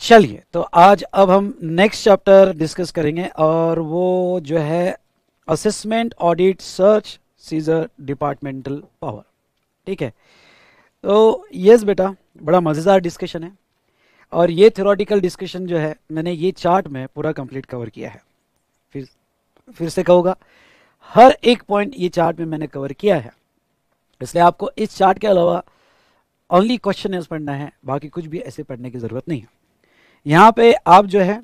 चलिए तो आज अब हम नेक्स्ट चैप्टर डिस्कस करेंगे और वो जो है assessment audit search seizure departmental power ठीक है तो यस बेटा बड़ा मज़ेदार डिस्कशन है और ये थ्योरेटिकल डिस्कशन जो है मैंने ये चार्ट में पूरा कंप्लीट कवर किया है फिर फिर से कहूँगा हर एक पॉइंट ये चार्ट में मैंने कवर किया है इसलिए आपको इस चार्ट के अलावा ओनली क्वेश्चन पढ़ना है बाकी कुछ भी ऐसे पढ़ने की ज़रूरत नहीं है यहाँ पे आप जो है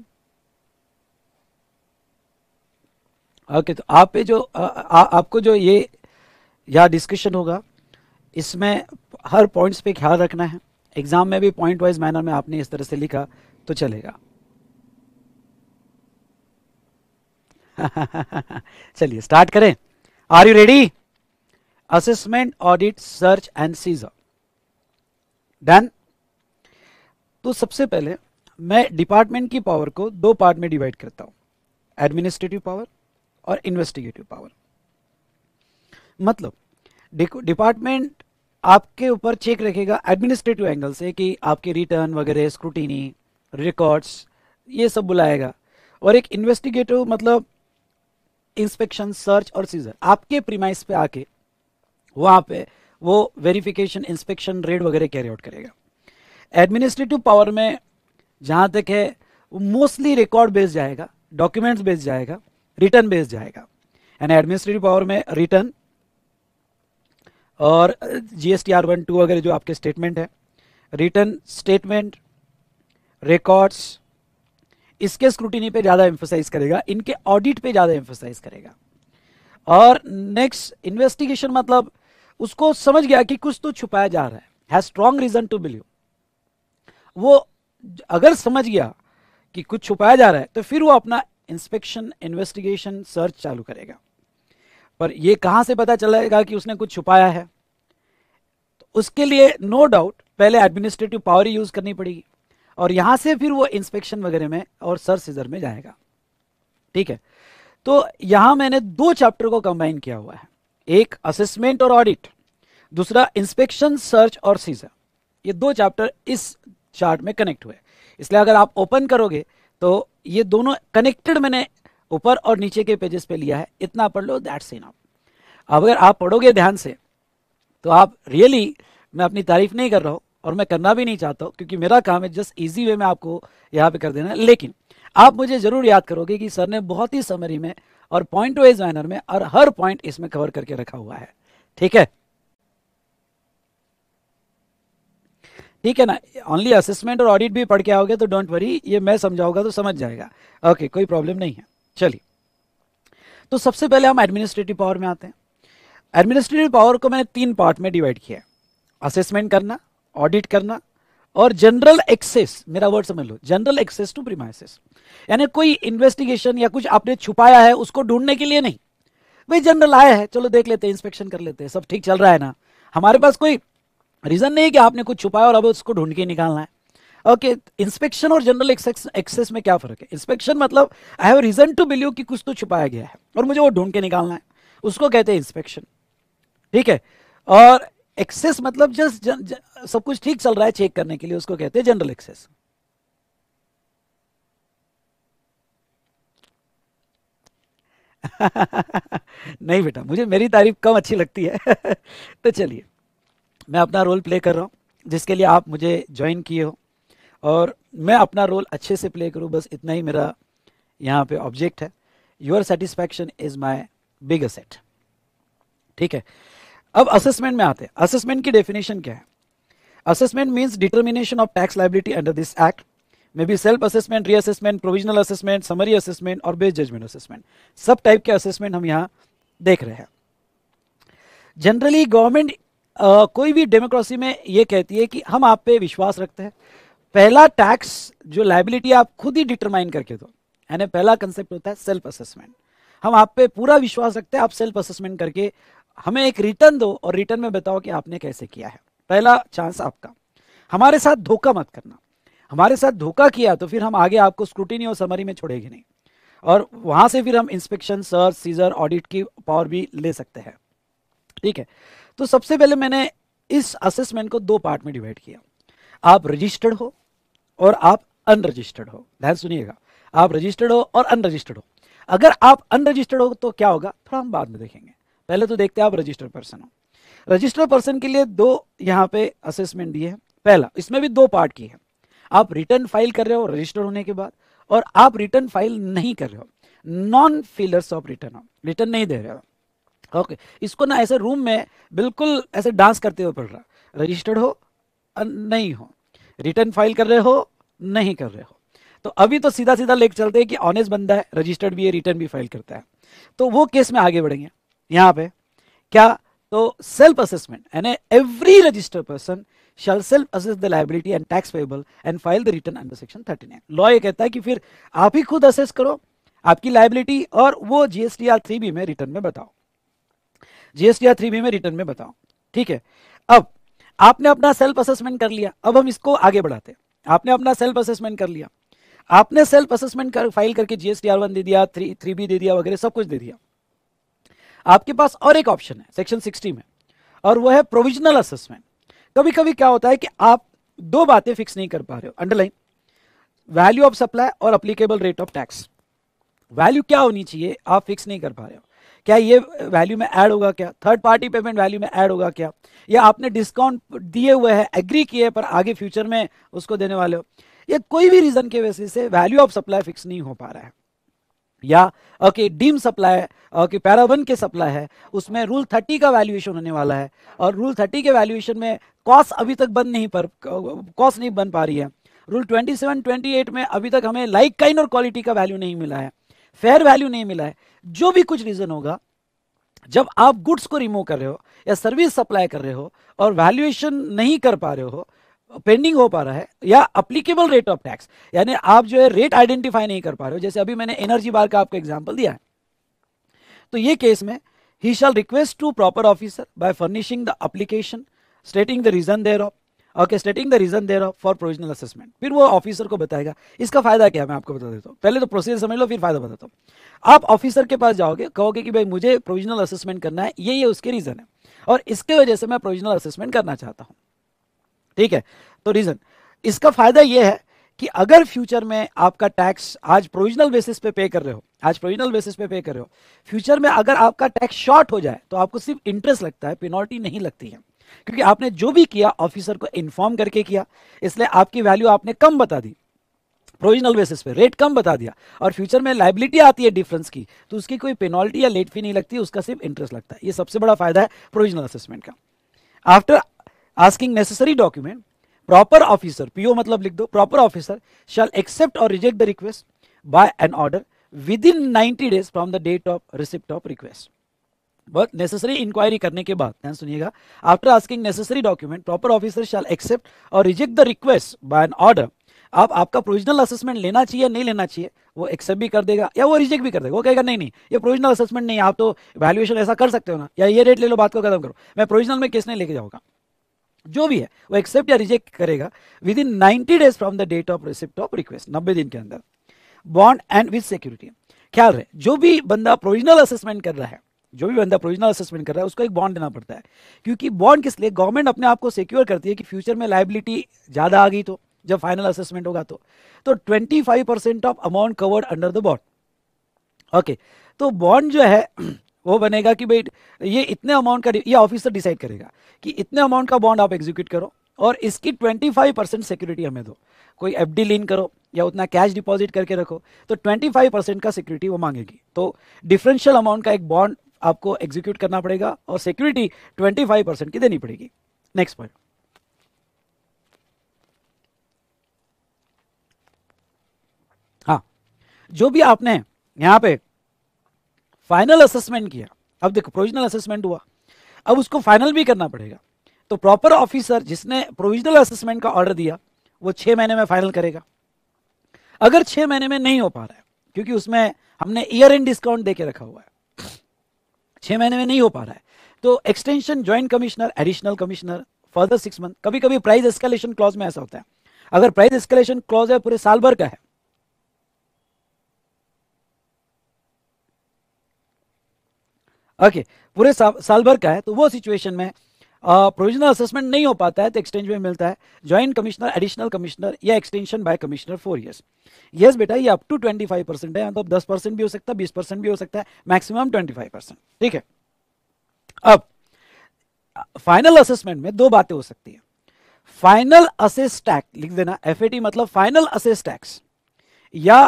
ओके तो आप पे जो आ, आ, आपको जो ये या डिस्कशन होगा इसमें हर पॉइंट्स पे ख्याल रखना है एग्ज़ाम में भी पॉइंट वाइज मैनर में आपने इस तरह से लिखा तो चलेगा चलिए स्टार्ट करें are you ready assessment audit search and seizure done तो सबसे पहले मैं डिपार्टमेंट की पावर को दो पार्ट में डिवाइड करता हूं एडमिनिस्ट्रेटिव पावर और इन्वेस्टिगेटिव पावर मतलब डिपार्टमेंट आपके ऊपर चेक रखेगा एडमिनिस्ट्रेटिव एंगल से कि आपके रिटर्न वगैरह स्क्रूटिनी रिकॉर्ड्स ये सब बुलाएगा और एक इन्वेस्टिगेटिव मतलब इंस्पेक्शन सर्च और सीजर आपके प्रीमाइस पे आके वहां पे वो वेरिफिकेशन इंस्पेक्शन रेड वगैरह कैरी आउट करेगा एडमिनिस्ट्रेटिव पावर में जहां तक है वो मोस्टली रिकॉर्ड बेस्ड जाएगा डॉक्यूमेंट्स बेस्ड जाएगा रिटर्न बेस्ड जाएगा एंड एडमिनिस्ट्रेटिव पावर में रिटर्न और जीएसटी आर वन टू वगैरह जो आपके स्टेटमेंट है रिटर्न स्टेटमेंट रिकॉर्ड्स इसके स्क्रूटिनी पे ज़्यादा एम्फोसाइज करेगा इनके ऑडिट पे ज़्यादा एम्फोसाइज करेगा और नेक्स्ट इन्वेस्टिगेशन मतलब उसको समझ गया कि कुछ तो छुपाया जा रहा है has strong reason to believe वो अगर समझ गया कि कुछ छुपाया जा रहा है तो फिर वो अपना इंस्पेक्शन इन्वेस्टिगेशन सर्च चालू करेगा पर ये कहां से पता चलेगा कि उसने कुछ छुपाया है तो उसके लिए नो no डाउट पहले एडमिनिस्ट्रेटिव पावर यूज़ करनी पड़ेगी और यहां से फिर वो इंस्पेक्शन वगैरह में और सर सीजर में जाएगा ठीक है तो यहां मैंने दो चैप्टर को कंबाइन किया हुआ है एक असेसमेंट और ऑडिट दूसरा इंस्पेक्शन सर्च और सीजर ये दो चैप्टर इस चार्ट में कनेक्ट हुए इसलिए अगर आप ओपन करोगे तो ये दोनों कनेक्टेड मैंने ऊपर और नीचे के पेजेस पे लिया है इतना पढ़ लो दैट सी इनफ अब अगर आप पढ़ोगे ध्यान से तो आप रियली मैं अपनी तारीफ नहीं कर रहा हूँ और मैं करना भी नहीं चाहता हूँ क्योंकि मेरा काम है जस्ट ईजी वे में आपको यहाँ पे कर देना है लेकिन आप मुझे ज़रूर याद करोगे कि सर ने बहुत ही समरी में और पॉइंट वाइज मैनर में और हर पॉइंट इसमें कवर करके रखा हुआ है ठीक है ठीक है ना ऑनली असेसमेंट और ऑडिट भी पढ़ के आओगे तो डोंट वरी ये मैं समझाऊंगा तो समझ जाएगा ओके okay, कोई प्रॉब्लम नहीं है चलिए तो सबसे पहले हम एडमिनिस्ट्रेटिव पावर में आते हैं एडमिनिस्ट्रेटिव पावर को मैंने तीन पार्ट में डिवाइड किया है असेसमेंट करना ऑडिट करना और जनरल एक्सेस मेरा वर्ड समझ लो जनरल एक्सेस टू प्रीमाइसिस यानी कोई इन्वेस्टिगेशन या कुछ आपने छुपाया है उसको ढूंढने के लिए नहीं भाई जनरल आया है चलो देख लेते हैं इंस्पेक्शन कर लेते हैं सब ठीक चल रहा है ना हमारे पास कोई रीज़न नहीं कि आपने कुछ छुपाया और अब उसको ढूंढ के निकालना है ओके okay, इंस्पेक्शन और जनरल एक्सेस में क्या फ़र्क है इंस्पेक्शन मतलब I have reason to believe कि कुछ तो छुपाया गया है और मुझे वो ढूंढ के निकालना है उसको कहते हैं इंस्पेक्शन ठीक है और एक्सेस मतलब जस्ट सब कुछ ठीक चल रहा है चेक करने के लिए उसको कहते हैं जनरल एक्सेस नहीं बेटा मुझे मेरी तारीफ कम अच्छी लगती है तो चलिए मैं अपना रोल प्ले कर रहा हूँ जिसके लिए आप मुझे ज्वाइन किए हो और मैं अपना रोल अच्छे से प्ले करूँ बस इतना ही मेरा यहाँ पे ऑब्जेक्ट है your satisfaction is my big asset ठीक है अब असेसमेंट में आते हैं असेसमेंट की डेफिनेशन क्या है assessment means determination of tax liability under this act may be self assessment re assessment provisional assessment summary assessment और बेस जजमेंट असेसमेंट सब टाइप के असेसमेंट हम यहाँ देख रहे हैं जनरली गवर्नमेंट आ, कोई भी डेमोक्रेसी में ये कहती है कि हम आप पे विश्वास रखते हैं पहला टैक्स जो लाइबिलिटी आप खुद ही डिटरमाइन करके दो यानी पहला कंसेप्ट होता है सेल्फ असेसमेंट हम आप पे पूरा विश्वास रखते हैं आप सेल्फ असेसमेंट करके हमें एक रिटर्न दो और रिटर्न में बताओ कि आपने कैसे किया है पहला चांस आपका हमारे साथ धोखा मत करना हमारे साथ धोखा किया तो फिर हम आगे आपको स्क्रूटिनी और समरी में छोड़ेंगे नहीं और वहां से फिर हम इंस्पेक्शन सर्च सीजर ऑडिट की पावर भी ले सकते हैं ठीक है तो सबसे पहले मैंने इस असेसमेंट को दो पार्ट में डिवाइड किया आप रजिस्टर्ड हो और आप अनरजिस्टर्ड हो ध्यान सुनिएगा आप रजिस्टर्ड हो और अनरजिस्टर्ड हो अगर आप अनरजिस्टर्ड हो तो क्या होगा थोड़ा हम बाद में देखेंगे पहले तो देखते हैं आप रजिस्टर्ड पर्सन हो रजिस्टर्ड पर्सन के लिए दो यहाँ पे असेसमेंट दिए हैं पहला इसमें भी दो पार्ट की है आप रिटर्न फाइल कर रहे हो रजिस्टर्ड होने के बाद और आप रिटर्न फाइल नहीं कर रहे हो नॉन फिलर्स ऑफ रिटर्न हो रिटर्न नहीं दे रहे हो ओके इसको ना ऐसे रूम में बिल्कुल ऐसे डांस करते हुए पढ़ रहा रजिस्टर्ड हो नहीं हो रिटर्न फाइल कर रहे हो नहीं कर रहे हो तो अभी तो सीधा सीधा लेख चलते हैं कि ऑनेस्ट बंदा है रजिस्टर्ड भी है रिटर्न भी फाइल करता है तो वो केस में आगे बढ़ेंगे यहाँ पे क्या तो सेल्फ असेसमेंट यानी every registered person self assess the the and tax payable and file the return under section thirty nine law ये कहता है कि फिर आप ही खुद असेस करो आपकी लाइबिलिटी और वो जीएसटी आर थ्री बी में रिटर्न में बताओ जीएसटीआर थ्री बी में रिटर्न में बताओ ठीक है अब आपने अपना सेल्फ असेसमेंट कर लिया अब हम इसको आगे बढ़ाते हैं आपने अपना सेल्फ असेसमेंट कर लिया आपने सेल्फ असेसमेंट कर फाइल करके जीएसटीआर वन दे दिया थ्री थ्री बी दे दिया वगैरह सब कुछ दे दिया आपके पास और एक ऑप्शन है सेक्शन सिक्सटी में और वह है प्रोविजनल असेसमेंट कभी कभी क्या होता है कि आप दो बातें फिक्स नहीं कर पा रहे हो अंडरलाइन वैल्यू ऑफ सप्लाई और applicable rate of tax value क्या होनी चाहिए आप फिक्स नहीं कर पा रहे हो क्या ये वैल्यू में ऐड होगा क्या थर्ड पार्टी पेमेंट वैल्यू में ऐड होगा क्या या आपने डिस्काउंट दिए हुए हैं एग्री किए पर आगे फ्यूचर में उसको देने वाले हो या कोई भी रीजन के वजह से वैल्यू ऑफ सप्लाई फिक्स नहीं हो पा रहा है या okay deemed supply okay para one के सप्लाई है उसमें रूल थर्टी का वैल्यूएशन होने वाला है और रूल थर्टी के वैल्यूएशन में कॉस्ट अभी तक बन नहीं पर कॉस्ट नहीं बन पा रही है rule twenty seven twenty eight में अभी तक हमें लाइक काइन और क्वालिटी का वैल्यू नहीं मिला है फेयर वैल्यू नहीं मिला है जो भी कुछ रीज़न होगा जब आप गुड्स को रिमूव कर रहे हो या सर्विस सप्लाई कर रहे हो और वैल्यूएशन नहीं कर पा रहे हो पेंडिंग हो पा रहा है या अप्लीकेबल रेट ऑफ टैक्स यानी आप जो है रेट आइडेंटिफाई नहीं कर पा रहे हो जैसे अभी मैंने एनर्जी बार का आपको एग्जाम्पल दिया है तो ये केस में ही shall request to proper officer by furnishing the application stating the reason thereof okay stating the reason therefor provisional assessment फिर वो ऑफिसर को बताएगा इसका फायदा क्या मैं आपको बता देता हूँ पहले तो प्रोसीजर समझ लो फिर फायदा बताता हूँ आप ऑफिसर के पास जाओगे कहोगे कि भाई मुझे प्रोविजनल असेसमेंट करना है ये ये उसके रीजन है और इसके वजह से मैं प्रोविजनल असेसमेंट करना चाहता हूँ ठीक है तो रीजन इसका फायदा यह है कि अगर फ्यूचर में आपका टैक्स आज प्रोविजनल बेसिस पे पे कर रहे हो आज प्रोविजनल बेसिस पे पे कर रहे हो फ्यूचर में अगर आपका टैक्स शॉर्ट हो जाए तो आपको सिर्फ इंटरेस्ट लगता है पेनॉल्टी नहीं लगती है क्योंकि आपने जो भी किया ऑफिसर को इन्फॉर्म करके किया इसलिए आपकी वैल्यू आपने कम बता दी प्रोविजनल बेसिस पे रेट कम बता दिया और फ्यूचर में लाइबिलिटी आती है डिफरेंस की तो उसकी कोई पेनॉल्टी या लेट फी नहीं लगती उसका सिर्फ इंटरेस्ट लगता है ये सबसे बड़ा फायदा है प्रोविजनल असेसमेंट का after asking necessary document proper officer PO मतलब लिख दो प्रॉपर ऑफिसर शैल एक्सेप्ट और reject the request by an order within ninety days from the date of receipt of request but necessary inquiry करने के बाद ध्यान सुनिएगा after asking necessary document proper officer shall accept और reject the request by an order आप आपका provisional assessment लेना चाहिए नहीं लेना चाहिए वो एक्सेप्ट भी कर देगा या वो रिजेक्ट भी कर देगा वो कहेगा नहीं नहीं ये प्रोविजनल असेसमेंट नहीं आप तो वैल्यूएशन ऐसा कर सकते हो ना या ये रेट ले लो बात को खत्म करो मैं प्रोविजनल में केस नहीं लेके जाऊंगा जो भी है वो एक्सेप्ट या रिजेक्ट करेगा within ninety days from the date of receipt of request नब्बे दिन के अंदर बॉन्ड एंड विद सिक्योरिटी ख्याल रहे जो भी बंदा प्रोविजनल असेसमेंट कर रहा है जो भी बंदा प्रोविजनल असेसमेंट कर रहा है उसको एक बॉन्ड देना पड़ता है क्योंकि बॉन्ड किस लिए गवर्नमेंट अपने आप को सिक्योर करती है कि फ्यूचर में लाइबिलिटी ज़्यादा आ गई तो जब फाइनल असेसमेंट होगा तो तो 25 percent of amount covered under the bond okay तो बॉन्ड जो है वो बनेगा कि भाई ये इतने अमाउंट का ये ऑफिसर डिसाइड करेगा कि इतने अमाउंट का बॉन्ड आप एग्जीक्यूट करो और इसकी 25 परसेंट सिक्योरिटी हमें दो कोई एफ डी लीन करो या उतना कैश डिपॉजिट करके रखो तो 25 परसेंट का सिक्योरिटी वो मांगेगी तो डिफरेंशियल अमाउंट का एक बॉन्ड आपको एग्जीक्यूट करना पड़ेगा और सिक्योरिटी 25 परसेंट की देनी पड़ेगी नेक्स्ट पॉइंट हाँ जो भी आपने यहां पे फाइनल असेसमेंट किया अब देखो प्रोविजनल असेसमेंट हुआ अब उसको फाइनल भी करना पड़ेगा तो प्रॉपर ऑफिसर जिसने प्रोविजनल असेसमेंट का ऑर्डर दिया वो छह महीने में फाइनल करेगा अगर छह महीने में नहीं हो पा रहा है क्योंकि उसमें हमने ईयर एंड डिस्काउंट देके रखा हुआ है छः महीने में नहीं हो पा रहा है तो extension joint commissioner additional commissioner further six month कभी कभी प्राइस एस्केलेशन क्लॉज में ऐसा होता है अगर प्राइस एस्केलेशन क्लॉज है पूरे साल भर का है ओके okay, पूरे सा, साल भर का है तो वो सिचुएशन में प्रोविजनल असेसमेंट नहीं हो पाता है तो एक्सचेंज में मिलता है ज्वाइंट कमिश्नर एडिशनल कमिश्नर या extension by commissioner four years yes बेटा ये up to twenty five percent है मतलब दस परसेंट भी हो सकता है बीस परसेंट भी हो सकता है मैक्सिमम ट्वेंटी फाइव परसेंट ठीक है अब फाइनल असेसमेंट में दो बातें हो सकती है फाइनल असेस टैक्स लिख देना एफ मतलब फाइनल असेस टैक्स या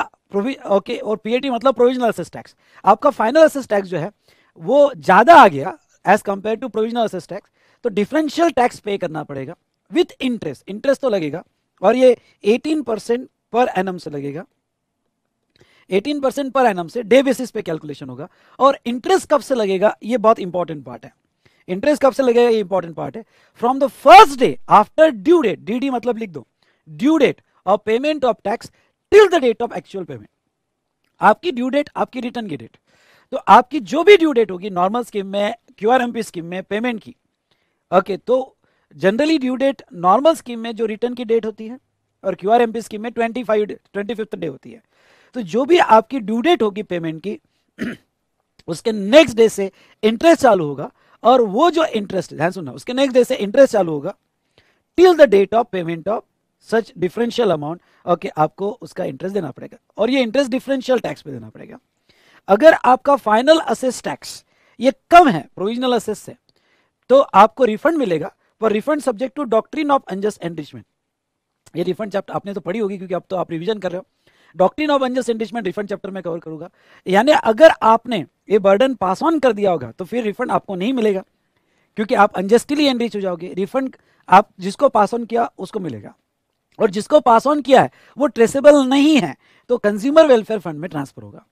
ओके और पीएटी मतलब प्रोविजनल असेस टैक्स आपका फाइनल असेस टैक्स जो है वो ज़्यादा आ गया as compare to provisional assess tax तो डिफरेंशियल टैक्स पे करना पड़ेगा विथ इंटरेस्ट इंटरेस्ट तो लगेगा और ये 18 परसेंट पर एनम से लगेगा 18 परसेंट पर एनम से डे बेसिस पे कैलकुलेशन होगा और इंटरेस्ट कब से लगेगा ये बहुत इंपॉर्टेंट पार्ट है इंटरेस्ट कब से लगेगा ये इंपॉर्टेंट पार्ट है from the first day after due date D मतलब लिख दो ड्यू डेट और payment of tax till the date of actual payment आपकी ड्यू डेट आपकी रिटर्न की डेट तो आपकी जो भी ड्यू डेट होगी नॉर्मल स्कीम में क्यू स्कीम में पेमेंट की ओके तो generally due date normal scheme में जो रिटर्न की डेट होती है और Q R M P scheme में twenty five twenty fifth day होती है तो जो भी आपकी ड्यू डेट होगी पेमेंट की उसके नेक्स्ट डे से इंटरेस्ट चालू होगा और वो जो इंटरेस्ट ध्यान सुनना उसके नेक्स्ट डे से इंटरेस्ट चालू होगा till the date of payment of such differential amount okay आपको उसका इंटरेस्ट देना पड़ेगा और ये इंटरेस्ट डिफरेंशियल टैक्स पे देना पड़ेगा अगर आपका फाइनल असेस टैक्स ये कम है प्रोविजनल असेस से तो आपको रिफंड मिलेगा पर refund subject to doctrine of unjust enrichment ये रिफंड चैप्टर आपने तो पढ़ी होगी क्योंकि अब तो आप रिविजन कर रहे हो doctrine of unjust enrichment refund chapter में कवर करूंगा यानी अगर आपने ये बर्डन पास ऑन कर दिया होगा तो फिर रिफंड आपको नहीं मिलेगा क्योंकि आप अनजस्टली एनरिच हो जाओगे रिफंड आप जिसको पास ऑन किया उसको मिलेगा और जिसको पास ऑन किया है वो ट्रेसेबल नहीं है तो कंज्यूमर वेलफेयर फंड में ट्रांसफर होगा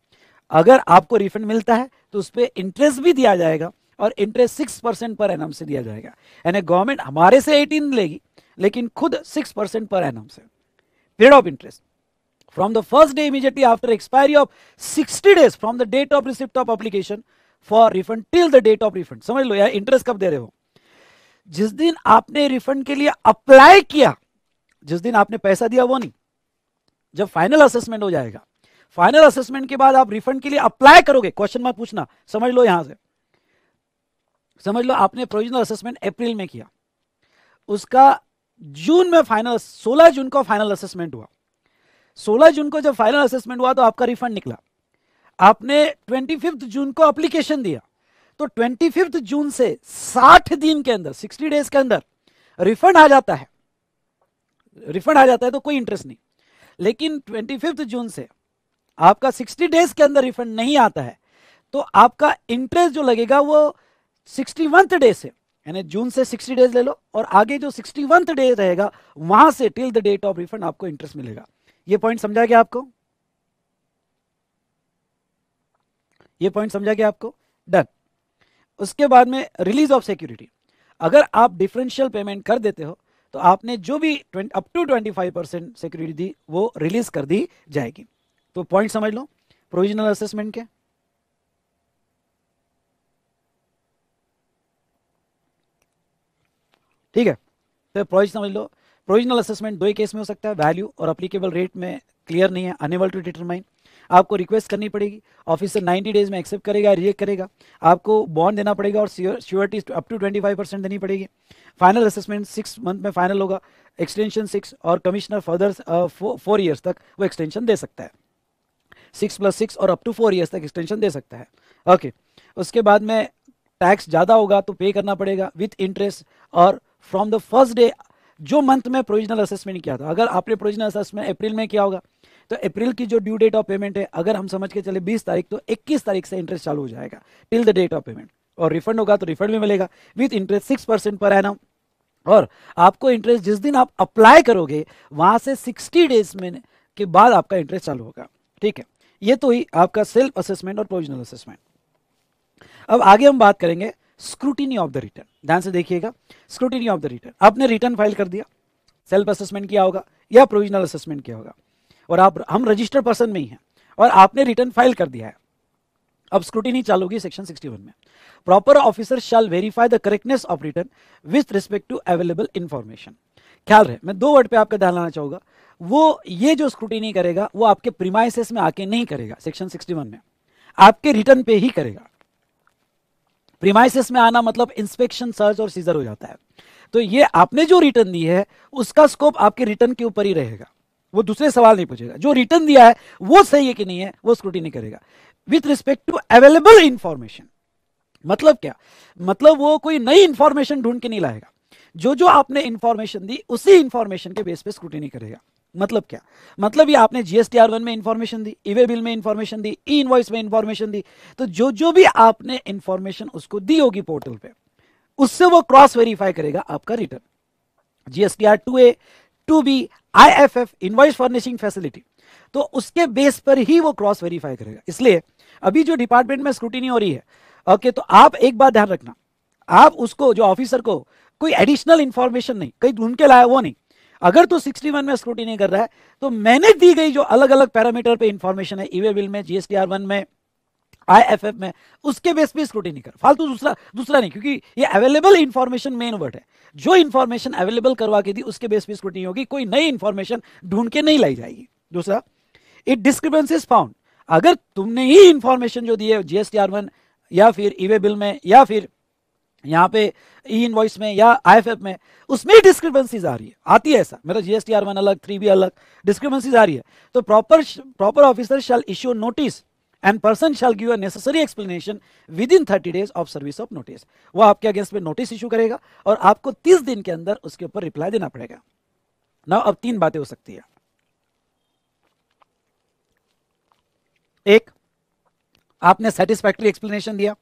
अगर आपको रिफंड मिलता है तो उस पर इंटरेस्ट भी दिया जाएगा और इंटरेस्ट सिक्स परसेंट पर एनम से दिया जाएगा यानी गवर्नमेंट हमारे से एटीन लेगी लेकिन खुद सिक्स परसेंट पर एनम से period of interest from the first day immediately after expiry of sixty days from the date of receipt of application for refund till the date of refund समझ लो यार interest कब दे रहे हो जिस दिन आपने रिफंड के लिए अप्लाई किया जिस दिन आपने पैसा दिया वो नहीं जब फाइनल असेसमेंट हो जाएगा फाइनल असेसमेंट के बाद आप रिफंड के लिए अप्लाई करोगे क्वेश्चन मार्क पूछना समझ लो यहां से समझ लो आपने प्रोविजनल असेसमेंट अप्रैल में किया उसका जून में फाइनल 16 जून को फाइनल असेसमेंट हुआ 16 जून को जब फाइनल असेसमेंट हुआ तो आपका रिफंड निकला आपने ट्वेंटी जून को अप्लीकेशन दिया तो ट्वेंटी जून से साठ दिन के अंदर सिक्सटी डेज के अंदर रिफंड आ जाता है रिफंड आ जाता है तो कोई इंटरेस्ट नहीं लेकिन ट्वेंटी जून से आपका सिक्सटी डेज के अंदर रिफंड नहीं आता है तो आपका इंटरेस्ट जो लगेगा वो सिक्सटी वंथ डे से यानी जून से 60 डेज ले लो और आगे जो सिक्सटी वंथ डे रहेगा वहां से till the date of refund आपको इंटरेस्ट मिलेगा ये पॉइंट समझा गया आपको ये पॉइंट समझा गया आपको डन उसके बाद में रिलीज ऑफ सिक्योरिटी अगर आप डिफरेंशियल पेमेंट कर देते हो तो आपने जो भी अप टू 25 परसेंट सिक्योरिटी दी वो रिलीज कर दी जाएगी तो पॉइंट समझ लो प्रोविजनल असेसमेंट के ठीक है तो प्रोविजनल समझ लो प्रोविजनल असेसमेंट दो ही केस में हो सकता है वैल्यू और अप्लीकेबल रेट में क्लियर नहीं है अनेबल टू डिटरमाइन आपको रिक्वेस्ट करनी पड़ेगी ऑफिसर 90 डेज में एक्सेप्ट करेगा रिजेक्ट करेगा आपको बॉन्ड देना पड़ेगा और श्योरिटी अप टू 25 परसेंट देनी पड़ेगी फाइनल असेसमेंट सिक्स मंथ में फाइनल होगा एक्सटेंशन सिक्स और कमिश्नर फर्दर फोर ईयर्स तक वो एक्सटेंशन दे सकता है सिक्स प्लस सिक्स और अप टू फोर ईयर्स तक एक्सटेंशन दे सकता है ओके okay. उसके बाद में टैक्स ज़्यादा होगा तो पे करना पड़ेगा विथ इंटरेस्ट और फ्रॉम द फर्स्ट डे जो मंथ में प्रोविजनल असेसमेंट किया था अगर आपने प्रोविजनल असेसमेंट अप्रैल में किया होगा तो अप्रैल की जो ड्यू डेट ऑफ पेमेंट है अगर हम समझ के चले 20 तारीख तो 21 तारीख से इंटरेस्ट चालू हो जाएगा till the date of payment और रिफंड होगा तो रिफंड भी मिलेगा विथ इंटरेस्ट सिक्स परसेंट पर एनम और आपको इंटरेस्ट जिस दिन आप अप्लाई करोगे वहां से सिक्सटी डेज में के बाद आपका इंटरेस्ट चालू होगा ठीक है ये तो ही आपका सेल्फ असेसमेंट और प्रोविजनल असेसमेंट अब आगे हम बात करेंगे स्क्रूटिनी ऑफ द रिटर्न ध्यान से देखिएगा स्क्रूटिनी ऑफ द रिटर्न आपने रिटर्न फाइल कर दिया सेल्फ असेसमेंट किया होगा या प्रोविजनल असेसमेंट किया होगा और आप हम रजिस्टर पर्सन में ही हैं और आपने रिटर्न फाइल कर दिया है अब स्क्रूटिनी चालू होगी सेक्शन 61 में proper officer shall verify the correctness of return with respect to available information ख्याल रहे मैं दो वर्ड पे आपका ध्यान लाना चाहूंगा वो ये जो स्क्रूटिनी करेगा वो आपके प्रीमाइसेस में आके नहीं करेगा सेक्शन 61 में आपके रिटर्न पे ही करेगा प्रीमाइसिस में आना मतलब इंस्पेक्शन सर्च और सीजर हो जाता है तो ये आपने जो रिटर्न दी है उसका स्कोप आपके रिटर्न के ऊपर ही रहेगा वो दूसरे सवाल नहीं पूछेगा जो रिटर्न दिया है वो सही है कि नहीं है वो स्क्रूटी नहीं करेगा with respect to available information मतलब क्या मतलब वो कोई नई इंफॉर्मेशन ढूंढ के नहीं लाएगा जो जो आपने इंफॉर्मेशन दी उसी इंफॉर्मेशन के बेस पे नहीं करेगा मतलब क्या मतलब ये आपने जीएसटीआर वन में इंफॉर्मेशन दी ईवे e बिल में इंफॉर्मेशन दी ई इनवॉइस में इंफॉर्मेशन दी तो जो जो भी आपने इंफॉर्मेशन उसको दी होगी पोर्टल पे उससे वो क्रॉस वेरीफाई करेगा आपका return GSTR two A two B I F F invoice furnishing facility तो उसके बेस पर ही वो क्रॉस वेरीफाई करेगा इसलिए अभी जो डिपार्टमेंट में स्क्रूटिनी हो रही है ओके तो आप एक बात ध्यान रखना आप उसको जो ऑफिसर को कोई एडिशनल इंफॉर्मेशन नहीं कहीं ढूंढ के लाया वो नहीं अगर तो 61 में स्क्रूटी नहीं कर रहा है तो मैंने दी गई जो अलग अलग पैरामीटर पे इंफॉर्मेशन है ईवे e बिल में जीएसटी आर वन में आईएफएफ में उसके बेस पे स्क्रूटी नहीं कर फालतू दूसरा दूसरा नहीं क्योंकि ये अवेलेबल इंफॉर्मेशन मेन वर्ड है जो इंफॉर्मेशन अवेलेबल करवा के दी उसके बेस पे स्क्रूटी होगी कोई नई इंफॉर्मेशन ढूंढ के नहीं लाई जाएगी दूसरा इट डिस्क्रिपेंस इज फाउंड अगर तुमने ही इंफॉर्मेशन जो दी है जीएसटी आर वन या फिर ईवे e बिल में या फिर यहाँ पे ई e इनवॉइस में या आईएफएफ में उसमें डिस्क्रिपेंसीज आ रही है आती है ऐसा मेरा जीएसटी आर वन अलग थ्री बी अलग डिस्क्रिपेंसीज आ रही है तो proper proper officer shall issue notice and person shall give a necessary explanation within thirty days of service of notice वो आपके अगेंस्ट में नोटिस इशू करेगा और आपको तीस दिन के अंदर उसके ऊपर रिप्लाई देना पड़ेगा ना अब तीन बातें हो सकती है एक आपने सेटिस्फैक्ट्री एक्सप्लेनेशन दिया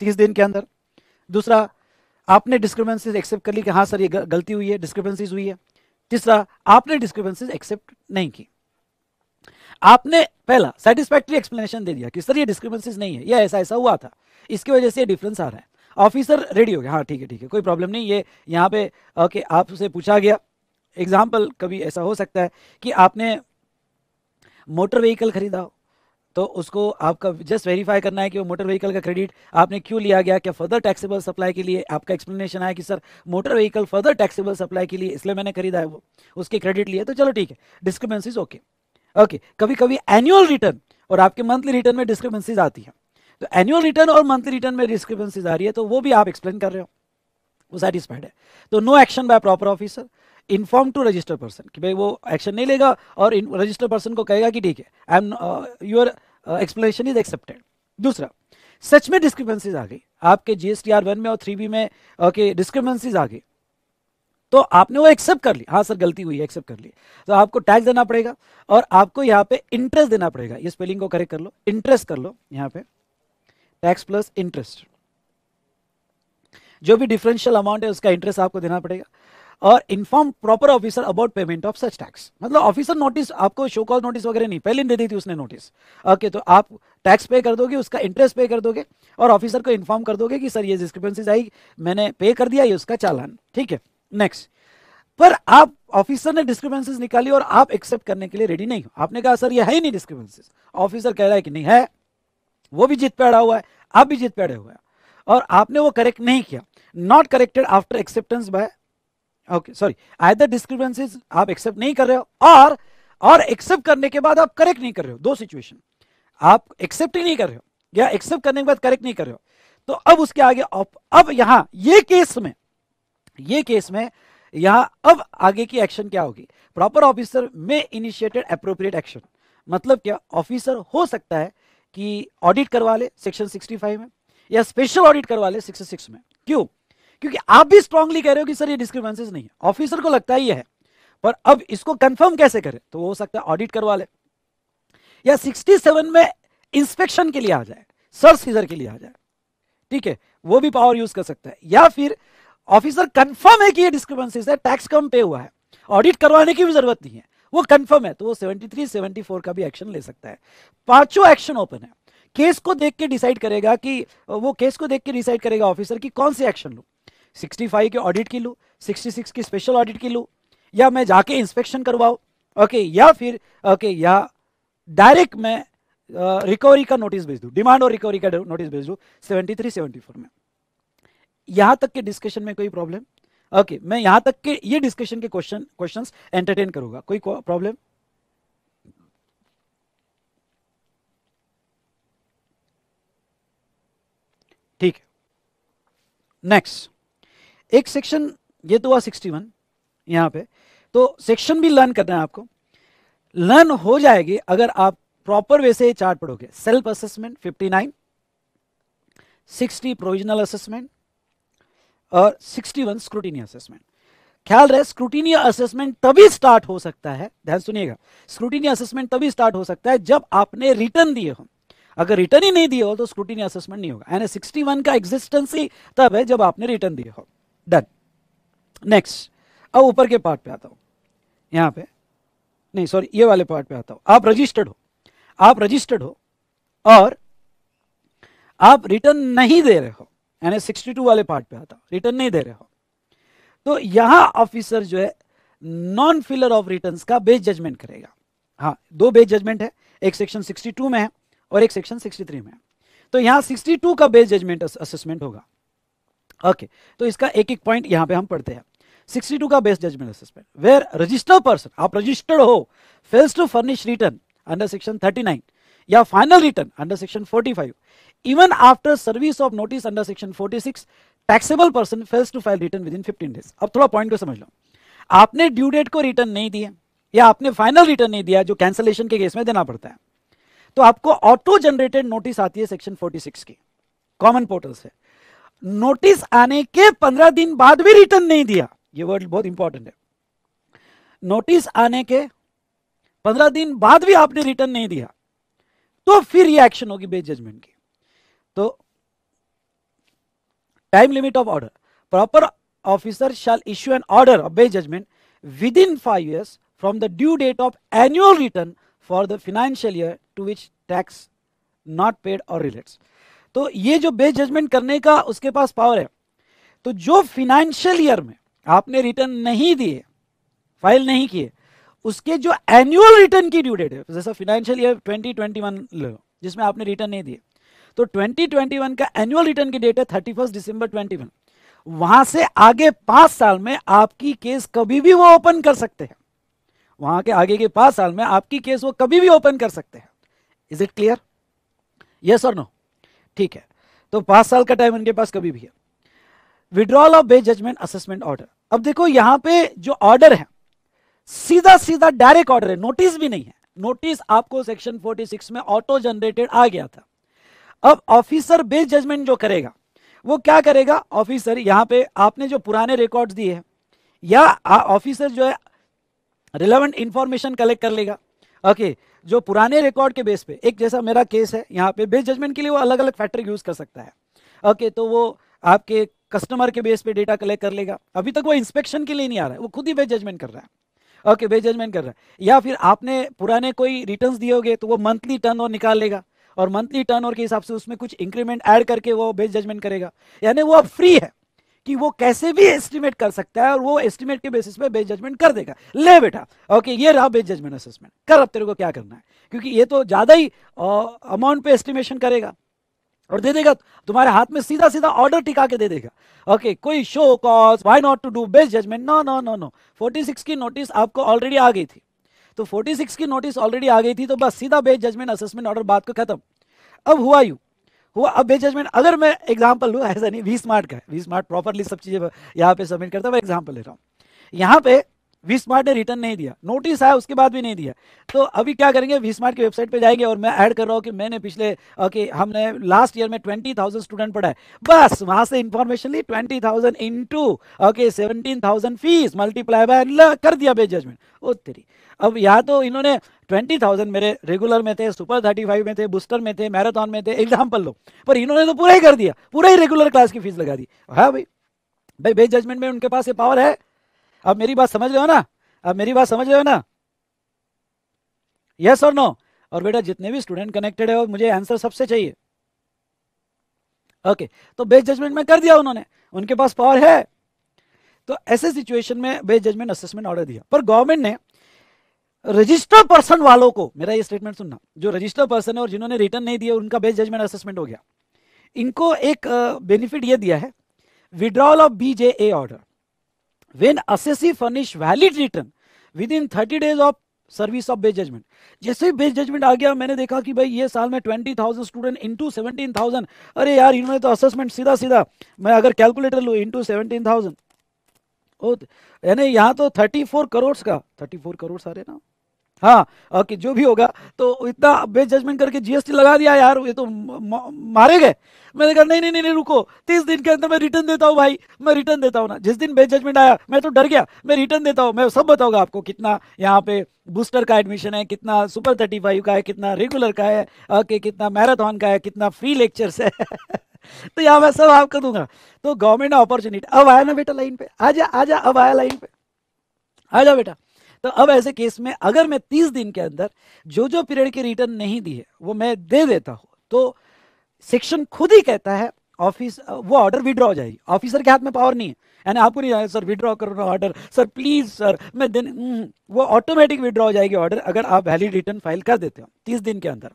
तीस दिन के अंदर दूसरा आपने डिस्क्रिपेंसीज एक्सेप्ट कर ली कि हाँ सर ये गलती हुई है डिस्क्रिपेंसीज हुई है तीसरा आपने डिस्क्रिपेंसीज एक्सेप्ट नहीं की आपने पहला सेटिस्फैक्ट्री एक्सप्लेनेशन दे दिया कि सर ये डिस्क्रिपेंसीज नहीं है ये ऐसा ऐसा हुआ था इसकी वजह से ये डिफरेंस आ रहा है ऑफिसर रेडी हो गया हाँ ठीक है ठीक है कोई प्रॉब्लम नहीं ये यहाँ पे ओके आपसे पूछा गया एग्जाम्पल कभी ऐसा हो सकता है कि आपने मोटर व्हीकल खरीदा हो तो उसको आपका जस्ट वेरीफाई करना है कि वो मोटर व्हीकल का क्रेडिट आपने क्यों लिया गया क्या फर्दर टैक्सेबल सप्लाई के लिए आपका एक्सप्लेनेशन आया कि sir motor vehicle further taxable supply के लिए इसलिए मैंने खरीदा है वो उसके क्रेडिट लिए तो चलो ठीक है डिस्क्रिपेंसीज ओके ओके कभी कभी एनुअल रिटर्न और आपके मंथली रिटर्न में डिस्क्रिपेंसीज आती है तो एनुअल रिटर्न और मंथली रिटर्न में डिस्क्रिपेंसीज आ रही है तो वो भी आप एक्सप्लेन कर रहे हो वो सैटिस्फाइड है तो no action by proper officer inform to register person कि भाई वो एक्शन नहीं लेगा और रजिस्टर पर्सन को कहेगा कि ठीक है I am your explanation is accepted दूसरा सच में डिस्क्रिपेंसीज आ गई आपके जीएसटीआर वन में और थ्री बी में ओके uh, डिस्क्रिपेंसीज आ गई तो आपने वो एक्सेप्ट कर ली हाँ सर गलती हुई एक्सेप्ट कर ली तो आपको टैक्स देना पड़ेगा और आपको यहाँ पे इंटरेस्ट देना पड़ेगा ये स्पेलिंग को करेक्ट कर लो इंटरेस्ट कर लो यहाँ पे टैक्स प्लस इंटरेस्ट जो भी डिफरेंशियल अमाउंट है उसका इंटरेस्ट आपको देना पड़ेगा और inform proper officer about payment of such tax मतलब ऑफिसर नोटिस आपको शो कॉल नोटिस वगैरह नहीं पहले दे दी थी उसने नोटिस ओके तो आप टैक्स पे कर दोगे उसका इंटरेस्ट पे कर दोगे और ऑफिसर को इन्फॉर्म कर दोगे कि सर ये डिस्क्रिपेंसीज आई मैंने पे कर दिया ये उसका चालान ठीक है नेक्स्ट पर आप ऑफिसर ने डिस्क्रिपेंसीज निकाली और आप एक्सेप्ट करने के लिए रेडी नहीं हो आपने कहा सर ये है ही नहीं डिस्क्रिपेंसीज ऑफिसर कह रहा है कि नहीं है वो भी जीत पे अड़ा हुआ है आप भी जीत पे अड़े हुए हैं और आपने वो करेक्ट नहीं किया not corrected after acceptance by okay sorry either discrepancies आप एक्सेप्ट नहीं कर रहे हो और और एक्सेप्ट करने के बाद आप करेक्ट नहीं कर रहे हो दो सिचुएशन आप एक्सेप्ट ही नहीं कर रहे हो या एक्सेप्ट करने के बाद करेक्ट नहीं कर रहे हो तो अब उसके आगे अब, अब यहां ये केस में ये केस में यहां अब आगे की एक्शन क्या होगी प्रॉपर ऑफिसर में इनिशिएटेड अप्रोप्रिएट एक्शन मतलब क्या ऑफिसर हो सकता है कि ऑडिट करवा ले सेक्शन 65 में या स्पेशल ऑडिट करवा ले 66 में क्यों क्योंकि आप भी स्ट्रांगली कह रहे हो कि सर ये डिस्क्रिपेंसीज नहीं है ऑफिसर को लगता ही है पर अब इसको कंफर्म कैसे करे तो हो सकता है ऑडिट करवा ले या 67 में इंस्पेक्शन के लिए आ जाए सर सीजर के लिए आ जाए ठीक है वो भी पावर यूज कर सकता है या फिर ऑफिसर कंफर्म है कि ये डिस्क्रिपेंसीज है टैक्स कम पे हुआ है ऑडिट करवाने की भी जरूरत नहीं है वो कंफर्म है तो वो 73 74 का भी एक्शन ले सकता है पांचों एक्शन ओपन है केस को देख के डिसाइड करेगा कि वो केस को देख के डिसाइड करेगा ऑफिसर की कौन से एक्शन लू सिक्सटी फाइव के ऑडिट की लू सिक्सटी सिक्स की स्पेशल ऑडिट की लू या मैं जाके इंस्पेक्शन करवाऊ ओके या फिर ओके या डायरेक्ट मैं रिकवरी uh, का नोटिस भेज दू डिमांड और रिकवरी का नोटिस भेज दू सेवेंटी थ्री सेवेंटी फोर में यहां तक के डिस्कशन में कोई प्रॉब्लम ओके मैं यहां तक के ये डिस्कशन के क्वेश्चन क्वेश्चन एंटरटेन करूंगा कोई प्रॉब्लम ठीक है नेक्स्ट एक सेक्शन ये तो हुआ सिक्सटी वन यहाँ पे तो सेक्शन भी लर्न करना है आपको लर्न हो जाएगी अगर आप प्रॉपर वे से चार्ट पढ़ोगे self assessment 59, sixty provisional assessment और 61 स्क्रूटिनी असेसमेंट ख्याल रहे स्क्रूटिनी असेसमेंट तभी स्टार्ट हो सकता है ध्यान सुनिएगा स्क्रूटिनी असेसमेंट तभी स्टार्ट हो सकता है जब आपने रिटर्न दिए हो अगर रिटर्न ही नहीं दिए हो तो स्क्रूटिनी असेसमेंट नहीं होगा यानी 61 का एग्जिस्टेंस ही तब है जब आपने रिटर्न दिए हो डन नेक्स्ट अब ऊपर के पार्ट पे आता हूं यहां पे नहीं सॉरी ये वाले पार्ट पे आता हूं आप रजिस्टर्ड हो आप रजिस्टर्ड हो और आप रिटर्न नहीं दे रहे हो यानी 62 वाले पार्ट पे आता हूं रिटर्न नहीं दे रहे हो तो यहां ऑफिसर जो है नॉन फिलर ऑफ रिटर्न का बेस जजमेंट करेगा हाँ दो बेस जजमेंट है एक सेक्शन 62 में है और एक सेक्शन 63 में है तो यहां 62 का बेस जजमेंट असेसमेंट होगा ओके तो इसका एक एक पॉइंट यहां पे हम पढ़ते हैं 62 का best judgement assessment where registered person आप रजिस्टर्ड हो fails to furnish return under section 39 या final return under section 45 even after service of notice under section 46 taxable person fails to file return within 15 days अब थोड़ा point को समझ लो आपने due date को return नहीं दिया या आपने फाइनल रिटर्न नहीं दिया जो कैंसिलेशन के केस में देना पड़ता है तो आपको ऑटो जनरेटेड नोटिस आती है सेक्शन 46 की कॉमन पोर्टल से नोटिस आने के पंद्रह दिन बाद भी रिटर्न नहीं दिया ये वर्ड बहुत इंपॉर्टेंट है नोटिस आने के पंद्रह दिन बाद भी आपने रिटर्न नहीं दिया तो फिर ये एक्शन होगी बेस जजमेंट की तो time limit of order proper officer shall issue an order of best judgement within five years from the due date of annual return for the financial year to which tax not paid और relates तो ये जो base judgement करने का उसके पास power है तो जो फिनेंशियल ईयर में आपने रिटर्न नहीं दिए फाइल नहीं किए उसके जो एनुअल रिटर्न की ड्यू डेट है जैसा फिनेंशियल ईयर 2021 लो जिसमें आपने रिटर्न नहीं दिए तो 2021 का एनुअल रिटर्न की डेट है थर्टी फर्स्ट दिसंबर ट्वेंटी वहां से आगे पांच साल में आपकी केस कभी भी वो ओपन कर सकते हैं वहां के आगे के पांच साल में आपकी केस वो कभी भी ओपन कर सकते हैं इज इट क्लियर यस और नो ठीक है तो पांच साल का टाइम इनके पास कभी भी है विड्रॉल ऑफ बे जजमेंट असेसमेंट ऑर्डर अब देखो यहां पे जो ऑर्डर है सीधा सीधा डायरेक्ट ऑर्डर है नोटिस भी नहीं है नोटिस आपको सेक्शन 46 में ऑटो जनरेटेड आ गया था अब ऑफिसर बे जजमेंट जो करेगा वो क्या करेगा ऑफिसर यहां पे आपने जो पुराने रिकॉर्ड्स दिए हैं या ऑफिसर जो है रिलेवेंट इंफॉर्मेशन कलेक्ट कर लेगा ओके जो पुराने रिकॉर्ड के बेस पे एक जैसा मेरा केस है यहाँ पे बेस जजमेंट के लिए वो अलग अलग फैक्टर यूज़ कर सकता है ओके तो वो आपके कस्टमर के बेस पे डेटा कलेक्ट कर लेगा अभी तक वो इंस्पेक्शन के लिए नहीं आ रहा है वो खुद ही बेस जजमेंट कर रहा है ओके बेस जजमेंट कर रहा है या फिर आपने पुराने कोई रिटर्न दिए होगे तो वो मंथली टर्न और निकाल लेगा और मंथली टर्न और के हिसाब से उसमें कुछ इंक्रीमेंट ऐड करके वो बेस जजमेंट करेगा यानी वो अब फ्री है कि वो कैसे भी एस्टिमेट कर सकता है और वो एस्टिमेट के बेसिस पे बेस जजमेंट कर देगा ले बेटा ओके ये रहा बेस जजमेंट असेसमेंट कर अब तेरे को क्या करना है क्योंकि ये तो ज़्यादा ही अमाउंट पे एस्टिमेशन करेगा और दे देगा तुम्हारे हाथ में सीधा सीधा ऑर्डर टिका के दे देगा ओके कोई show cause why not to do best judgement no no no no six की नोटिस आपको ऑलरेडी आ गई थी तो 46 की नोटिस ऑलरेडी आ गई थी तो बस सीधा बेस्ट जजमेंट असेसमेंट ऑर्डर बात को खत्म अब हुआ यू हुआ अब जजमेंट अगर मैं एग्जाम्पल लू ऐसा नहीं वी स्मार्ट का वी स्मार्ट प्रॉपरली सब चीज़ें यहाँ पे सबमिट करता है एग्जाम्पल ले रहा हूँ यहाँ पे वी स्मार्ट ने रिटर्न नहीं दिया नोटिस आया उसके बाद भी नहीं दिया तो अभी क्या करेंगे वी स्मार्ट की वेबसाइट पे जाएंगे और मैं ऐड कर रहा हूँ कि मैंने पिछले ओके हमने लास्ट ईयर में ट्वेंटी थाउजेंड स्टूडेंट पढ़ा है बस वहां से इन्फॉर्मेशन ली twenty thousand into okay seventeen thousand fees multiply by कर दिया बे जजमेंट ओ तेरी अब यहाँ तो इन्होंने ट्वेंटी थाउजेंड मेरे रेगुलर में थे सुपर थर्टी फाइव में थे बूस्टर में थे मैराथन में थे एग्जाम्पल लो पर इन्होंने तो पूरा ही कर दिया पूरा ही रेगुलर क्लास की फीस लगा दी हाँ भाई भाई बेस्ट जजमेंट में उनके पास ये पावर है अब मेरी बात समझ रहे हो ना अब मेरी बात समझ रहे हो ना यस और नो और बेटा जितने भी स्टूडेंट कनेक्टेड है मुझे आंसर सबसे चाहिए ओके okay, तो बेस्ट जजमेंट में कर दिया उन्होंने उनके पास पावर है तो ऐसे सिचुएशन में बेस्ट जजमेंट असेसमेंट ऑर्डर दिया पर गवर्नमेंट ने रजिस्टर पर्सन वालों को मेरा ये स्टेटमेंट सुनना जो रजिस्टर पर्सन है और जिन्होंने रिटर्न नहीं दिया उनका बेस्ट जजमेंट असेसमेंट हो गया इनको एक बेनिफिट ये दिया है withdrawal of BJ order when assessee furnish valid return within 30 days of service of best judgement जैसे ही बेस जजमेंट आ गया मैंने देखा कि भाई ये साल में twenty thousand student into seventeen thousand अरे यार इन्होंने तो असेसमेंट सीधा सीधा मैं अगर कैलकुलेटर लू इंटू सेवनटीन थाउजेंड यानी यहाँ तो थर्टी फोर करोड़ का थर्टी फोर करोड़ सारे ना हाँ कि जो भी होगा तो इतना बेस्ट जजमेंट करके जीएसटी लगा दिया यार ये तो मारे गए मैंने कहा नहीं नहीं नहीं रुको तीस दिन के अंदर मैं रिटर्न देता हूँ भाई मैं रिटर्न देता हूँ ना जिस दिन बेस्ट जजमेंट आया मैं तो डर गया मैं रिटर्न देता हूँ मैं सब बताऊंगा आपको कितना यहाँ पे बूस्टर का एडमिशन है कितना सुपर थर्टी फाइव का है कितना रेगुलर का है ओके कितना मैराथन का है कितना फ्री लेक्चर्स है तो यहाँ मैं सब आपको दूंगा तो गवर्नमेंट अपॉर्चुनिटी अब आया ना बेटा लाइन पे आ जा अब आया लाइन पे आ जा बेटा तो अब ऐसे केस में अगर मैं तीस दिन के अंदर जो जो पीरियड की रिटर्न नहीं दी है वो मैं दे देता हूँ तो सेक्शन खुद ही कहता है ऑफिस वो ऑर्डर विड्रॉ हो जाएगी ऑफिसर के हाथ में पावर नहीं है यानी आपको नहीं आया सर विड्रॉ करना ऑर्डर सर प्लीज सर मैं दिन हम्म, वो ऑटोमेटिक विड्रॉ हो जाएगी ऑर्डर अगर आप वैलिड रिटर्न फाइल कर देते हो तीस दिन के अंदर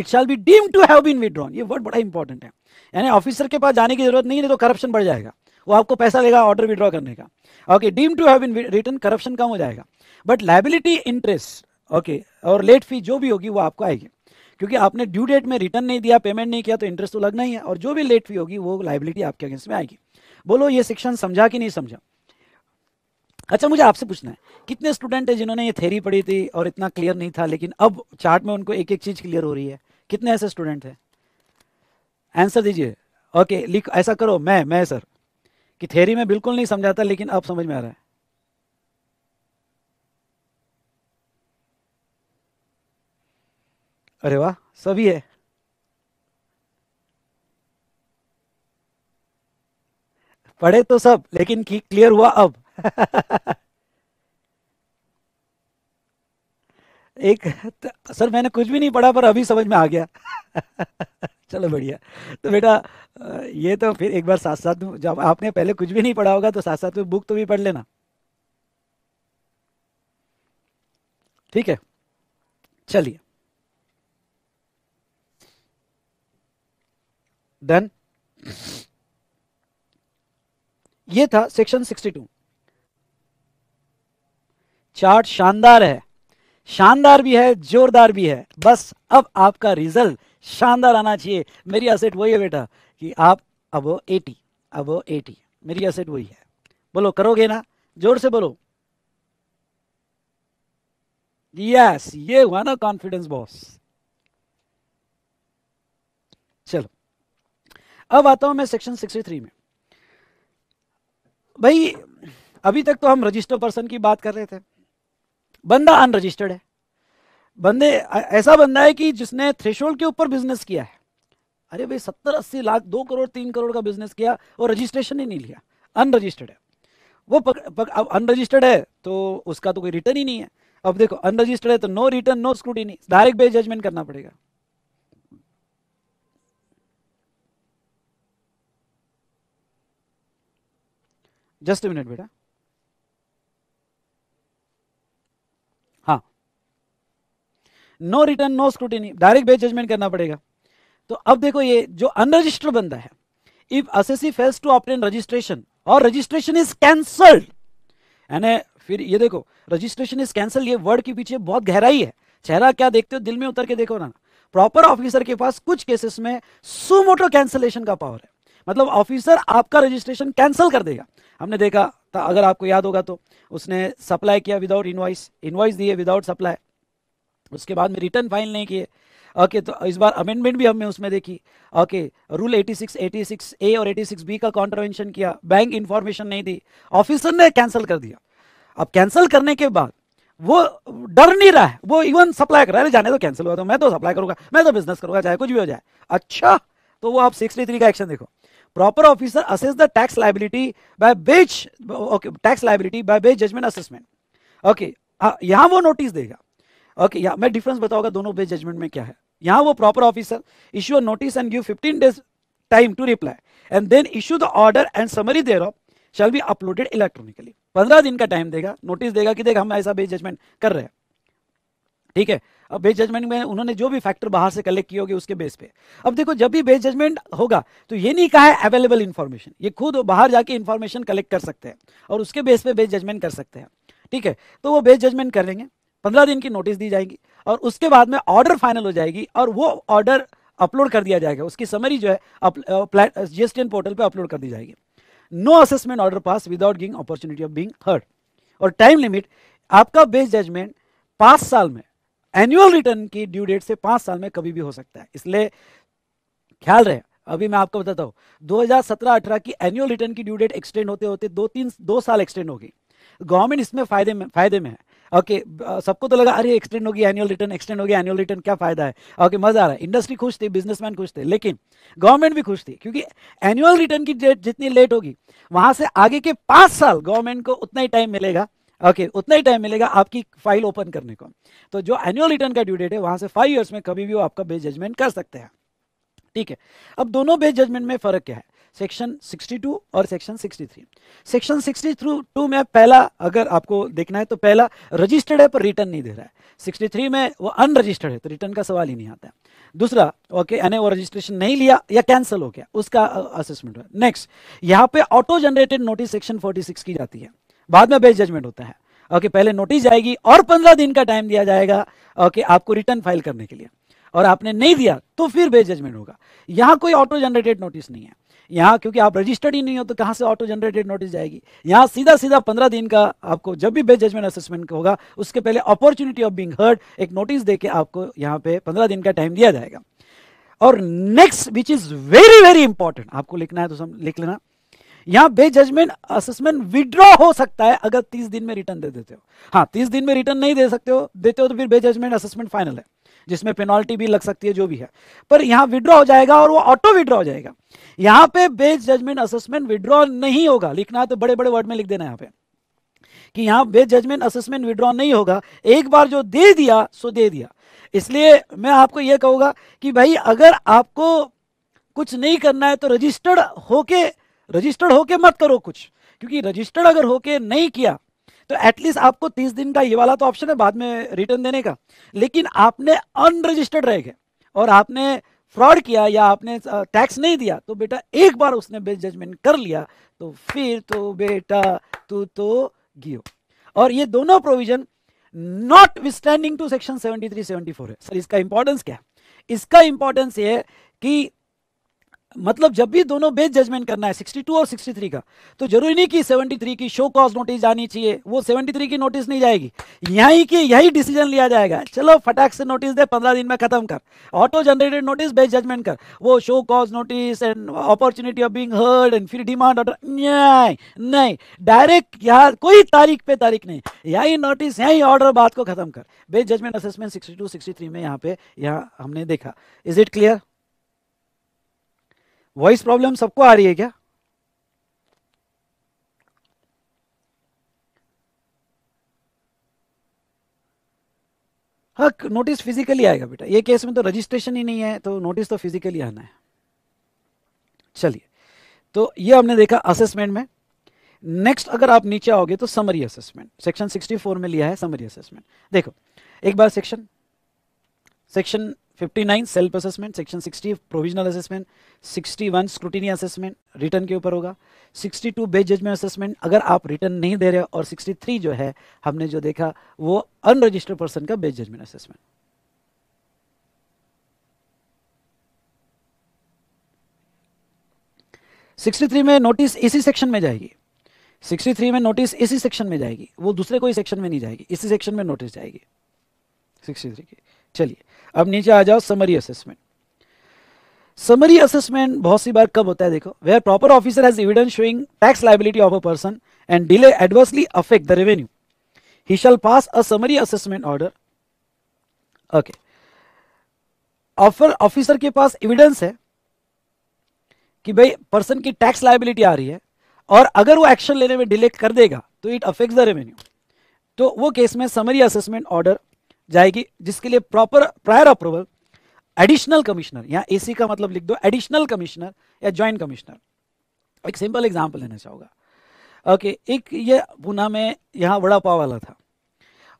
it shall be deem to have been withdrawn ये वर्ड बड़ा इंपॉर्टेंट है यानी ऑफिसर के पास जाने की जरूरत नहीं है तो करप्शन बढ़ जाएगा वो आपको पैसा लेगा ऑर्डर विड्रॉ करने का okay deem to have been return corruption कम हो जाएगा बट लाइबिलिटी इंटरेस्ट ओके और लेट फी जो भी होगी वो आपको आएगी क्योंकि आपने ड्यू डेट में रिटर्न नहीं दिया पेमेंट नहीं किया तो इंटरेस्ट तो लगना ही है और जो भी लेट फी होगी वो लाइबिलिटी आपके अगेंस्ट में आएगी बोलो ये शिक्षण समझा कि नहीं समझा अच्छा मुझे आपसे पूछना है कितने स्टूडेंट है जिन्होंने ये थेरी पढ़ी थी और इतना क्लियर नहीं था लेकिन अब चार्ट में उनको एक एक चीज क्लियर हो रही है कितने ऐसे स्टूडेंट हैं आंसर दीजिए ओके लिख ऐसा करो मैं मैं सर कि थेरी में बिल्कुल नहीं समझाता लेकिन अब समझ में आ रहा है अरे वाह सभी है पढ़े तो सब लेकिन की क्लियर हुआ अब एक सर मैंने कुछ भी नहीं पढ़ा पर अभी समझ में आ गया चलो बढ़िया तो बेटा ये तो फिर एक बार साथ साथ जब आपने पहले कुछ भी नहीं पढ़ा होगा तो साथ साथ में बुक तो भी पढ़ लेना ठीक है चलिए डन ये था सेक्शन 62 चार्ट शानदार है शानदार भी है जोरदार भी है बस अब आपका रिजल्ट शानदार आना चाहिए मेरी असेट वही है बेटा कि आप अब वो एटी अब वो एटी मेरी असेट वही है बोलो करोगे ना जोर से बोलो यस ये हुआ ना कॉन्फिडेंस बॉस चलो अब आता हूं मैं सेक्शन 63 में भाई अभी तक तो हम रजिस्टर पर्सन की बात कर रहे थे बंदा अनरजिस्टर्ड है बंदे ऐसा बंदा है कि जिसने थ्रेशोल्ड के ऊपर बिजनेस किया है अरे भाई सत्तर अस्सी लाख दो करोड़ तीन करोड़ का बिजनेस किया और रजिस्ट्रेशन ही नहीं लिया अनरजिस्टर्ड है वो पक, पक, अब अनरजिस्टर्ड है तो उसका तो कोई रिटर्न ही नहीं है अब देखो अनरजिस्टर्ड है तो no return no scrutiny direct best judgement करना पड़ेगा जस्ट मिनट बेटा no return no scrutiny direct best judgement करना पड़ेगा तो अब देखो ये जो अनरजिस्टर्ड बंदा है if S S C fails to obtain registration और रजिस्ट्रेशन इज कैंसल्ड यानी फिर ये देखो रजिस्ट्रेशन इज कैंसल ये वर्ड के पीछे बहुत गहराई है चेहरा क्या देखते हो दिल में उतर के देखो ना प्रॉपर ऑफिसर के पास कुछ केसेस में सुमोटो कैंसलेशन का पावर है मतलब ऑफिसर आपका रजिस्ट्रेशन कैंसिल कर देगा हमने देखा था तो अगर आपको याद होगा तो उसने सप्लाई किया विदाउट इनवाइस इनवाइस दिए विदाउट सप्लाई उसके बाद में रिटर्न फाइल नहीं किए ओके okay, तो इस बार अमेंडमेंट भी हमने उसमें देखी ओके रूल 86, 86 ए और 86 बी का कॉन्ट्रवेंशन किया बैंक इन्फॉर्मेशन नहीं दी ऑफिसर ने कैंसिल कर दिया अब कैंसिल करने के बाद वो डर नहीं रहा है वो इवन सप्लाई कर रहा है जाने तो कैंसिल हुआ तो मैं तो सप्लाई करूंगा मैं तो बिजनेस करूंगा चाहे कुछ भी हो जाए अच्छा तो वो आप थ्री का एक्शन देखो proper officer assess the tax liability by best tax liability by best judgement assessment okay okay हाँ, यहाँ वो नोटिस देगा ओके या मैं डिफरेंस बताऊंगा दोनों बेस जजमेंट में क्या है यहाँ वो proper officer issue notice and give 15 days time to reply and then issue the order and summary thereof shall be uploaded electronically पंद्रह दिन का टाइम देगा नोटिस देगा कि देख हम ऐसा बेस जजमेंट कर रहे हैं ठीक है अब बेस जजमेंट में उन्होंने जो भी फैक्टर बाहर से कलेक्ट किए होंगे उसके बेस पे अब देखो जब भी बेस जजमेंट होगा तो ये नहीं कहा है अवेलेबल इन्फॉर्मेशन ये खुद बाहर जाके इन्फॉर्मेशन कलेक्ट कर सकते हैं और उसके बेस पे बेस जजमेंट कर सकते हैं ठीक है तो वो बेस जजमेंट करेंगे पंद्रह दिन की नोटिस दी जाएगी और उसके बाद में ऑर्डर फाइनल हो जाएगी और वो ऑर्डर अपलोड कर दिया जाएगा उसकी समरी जो है जीएसटीएन पोर्टल पर अपलोड कर दी जाएगी no assessment order pass without giving opportunity of being heard और टाइम लिमिट आपका बेस्ट जजमेंट पांच साल में एनुअल रिटर्न की ड्यू डेट से पांच साल में कभी भी हो सकता है इसलिए ख्याल रहे अभी मैं आपको बताता हूं 2017-18 की एनुअल रिटर्न की ड्यू डेट एक्सटेंड होते होते दो तीन दो साल एक्सटेंड हो गई गवर्नमेंट इसमें फायदे में फायदे में है ओके सबको तो लगा अरे एक्सटेंड होगी एनुअल रिटर्न एक्सटेंड होगी एनुअल रिटर्न क्या फायदा है ओके मजा आ रहा है इंडस्ट्री खुश थी बिजनेसमैन खुश थे लेकिन गवर्नमेंट भी खुश थी क्योंकि एनुअल रिटर्न की डेट जितनी लेट होगी वहां से आगे के पांच साल गवर्नमेंट को उतना ही टाइम मिलेगा ओके okay, उतना ही टाइम मिलेगा आपकी फाइल ओपन करने को तो जो एनुअल रिटर्न का ड्यू डेट है वहां से फाइव इयर्स में कभी भी वो आपका बेस जजमेंट कर सकते हैं ठीक है अब दोनों बेस जजमेंट में फर्क क्या है सेक्शन 62 और सेक्शन 63 सेक्शन 62 में पहला अगर आपको देखना है तो पहला रजिस्टर्ड है पर रिटर्न नहीं दे रहा है 63 में वो अनरजिस्टर्ड है तो रिटर्न का सवाल ही नहीं आता है दूसरा ओके यानी वो रजिस्ट्रेशन नहीं लिया या कैंसिल हो गया उसका असेसमेंट हुआ नेक्स्ट यहाँ पे auto generated notice section forty की जाती है बाद में बेस्ट जजमेंट होता है ओके okay, पहले नोटिस जाएगी और पंद्रह दिन का टाइम दिया जाएगा ओके okay, आपको रिटर्न फाइल करने के लिए और आपने नहीं दिया तो फिर बेस्ट जजमेंट होगा यहाँ कोई ऑटो जनरेटेड नोटिस नहीं है यहाँ क्योंकि आप रजिस्टर्ड ही नहीं हो तो कहाँ से ऑटो जनरेटेड नोटिस जाएगी यहाँ सीधा सीधा पंद्रह दिन का आपको जब भी बेस्ट जजमेंट असेसमेंट होगा उसके पहले अपॉर्चुनिटी ऑफ बिंग हर्ड एक नोटिस दे आपको यहाँ पे पंद्रह दिन का टाइम दिया जाएगा और next which is very very important आपको लिखना है तो सब लिख लेना यहाँ बे जजमेंट असेसमेंट विड्रॉ हो सकता है अगर तीस दिन में रिटर्न दे देते हो हाँ तीस दिन में रिटर्न नहीं दे सकते हो देते हो तो फिर बे जजमेंट असेसमेंट फाइनल है जिसमें पेनल्टी भी लग सकती है जो भी है पर यहाँ विड्रॉ हो जाएगा और वो ऑटो विड्रॉ हो जाएगा यहाँ पे बेस जजमेंट असेसमेंट विड्रॉ नहीं होगा लिखना है तो बड़े बड़े वर्ड में लिख देना यहाँ पे कि यहाँ बेस जजमेंट असेसमेंट विड्रॉ नहीं होगा एक बार जो दे दिया सो दे दिया इसलिए मैं आपको यह कहूंगा कि भाई अगर आपको कुछ नहीं करना है तो रजिस्टर्ड होके रजिस्टर्ड होके मत करो कुछ क्योंकि रजिस्टर्ड अगर होके नहीं किया तो एटलीस्ट आपको तीस दिन का ये वाला तो ऑप्शन है बाद में रिटर्न देने का लेकिन आपने अनरजिस्टर्ड रह गए और आपने फ्रॉड किया या आपने टैक्स नहीं दिया तो बेटा एक बार उसने बेस्ट जजमेंट कर लिया तो फिर तो बेटा तू तो गियो और ये दोनों provision notwithstanding to section seventy three seventy four है सर इसका इंपॉर्टेंस क्या है इसका इंपॉर्टेंस ये है कि मतलब जब भी दोनों बेस जजमेंट करना है 62 और 63 का तो जरूरी नहीं कि 73 की शो कॉज नोटिस जानी चाहिए वो 73 की नोटिस नहीं जाएगी यहीं की यही डिसीजन लिया जाएगा चलो फटाक से नोटिस दे 15 दिन में खत्म कर auto generated notice best judgement कर वो show cause notice and opportunity of being heard and फिर डिमांड ऑर्डर न्याय नहीं डायरेक्ट यहाँ कोई तारीख पे तारीख नहीं यही नोटिस यही ऑर्डर बात को खत्म कर best judgement assessment sixty two में यहाँ पे यहाँ हमने देखा is it clear voice problem सबको आ रही है क्या हाँ नोटिस फिजिकली आएगा बेटा ये केस में तो रजिस्ट्रेशन ही नहीं है तो नोटिस तो फिजिकली आना है चलिए तो ये हमने देखा असेसमेंट में नेक्स्ट अगर आप नीचे आओगे तो समरी असेसमेंट सेक्शन 64 में लिया है समरी असेसमेंट देखो एक बार section section 59 self assessment section 60 provisional assessment 61 scrutiny assessment return के ऊपर होगा 62 बेस्ट जजमेंट असेसमेंट अगर आप रिटर्न नहीं दे रहे और 63 जो है हमने जो देखा वो अनरजिस्टर्ड पर्सन का best judgement assessment sixty three में नोटिस इसी सेक्शन में जाएगी सिक्सटी थ्री में नोटिस इसी सेक्शन में जाएगी वो दूसरे कोई सेक्शन में नहीं जाएगी इसी सेक्शन में नोटिस जाएगी सिक्सटी थ्री की चलिए अब नीचे आ जाओ समरी असेसमेंट समरी असेसमेंट बहुत सी बार कब होता है देखो where proper officer has evidence showing tax liability of a person and delay adversely affect the revenue he shall pass a summary assessment order okay offer officer के पास evidence है कि भाई पर्सन की टैक्स लाइबिलिटी आ रही है और अगर वो एक्शन लेने में डिले कर देगा तो इट अफेक्ट द रेवेन्यू तो वो केस में समरी असेसमेंट ऑर्डर जाएगी जिसके लिए proper prior approval additional commissioner या एसी का मतलब लिख दो एडिशनल कमिश्नर या ज्वाइंट कमिश्नर एक सिंपल एग्जाम्पल लेना चाहूंगा ओके okay, एक ये पुना में यहाँ वड़ा पाव वाला था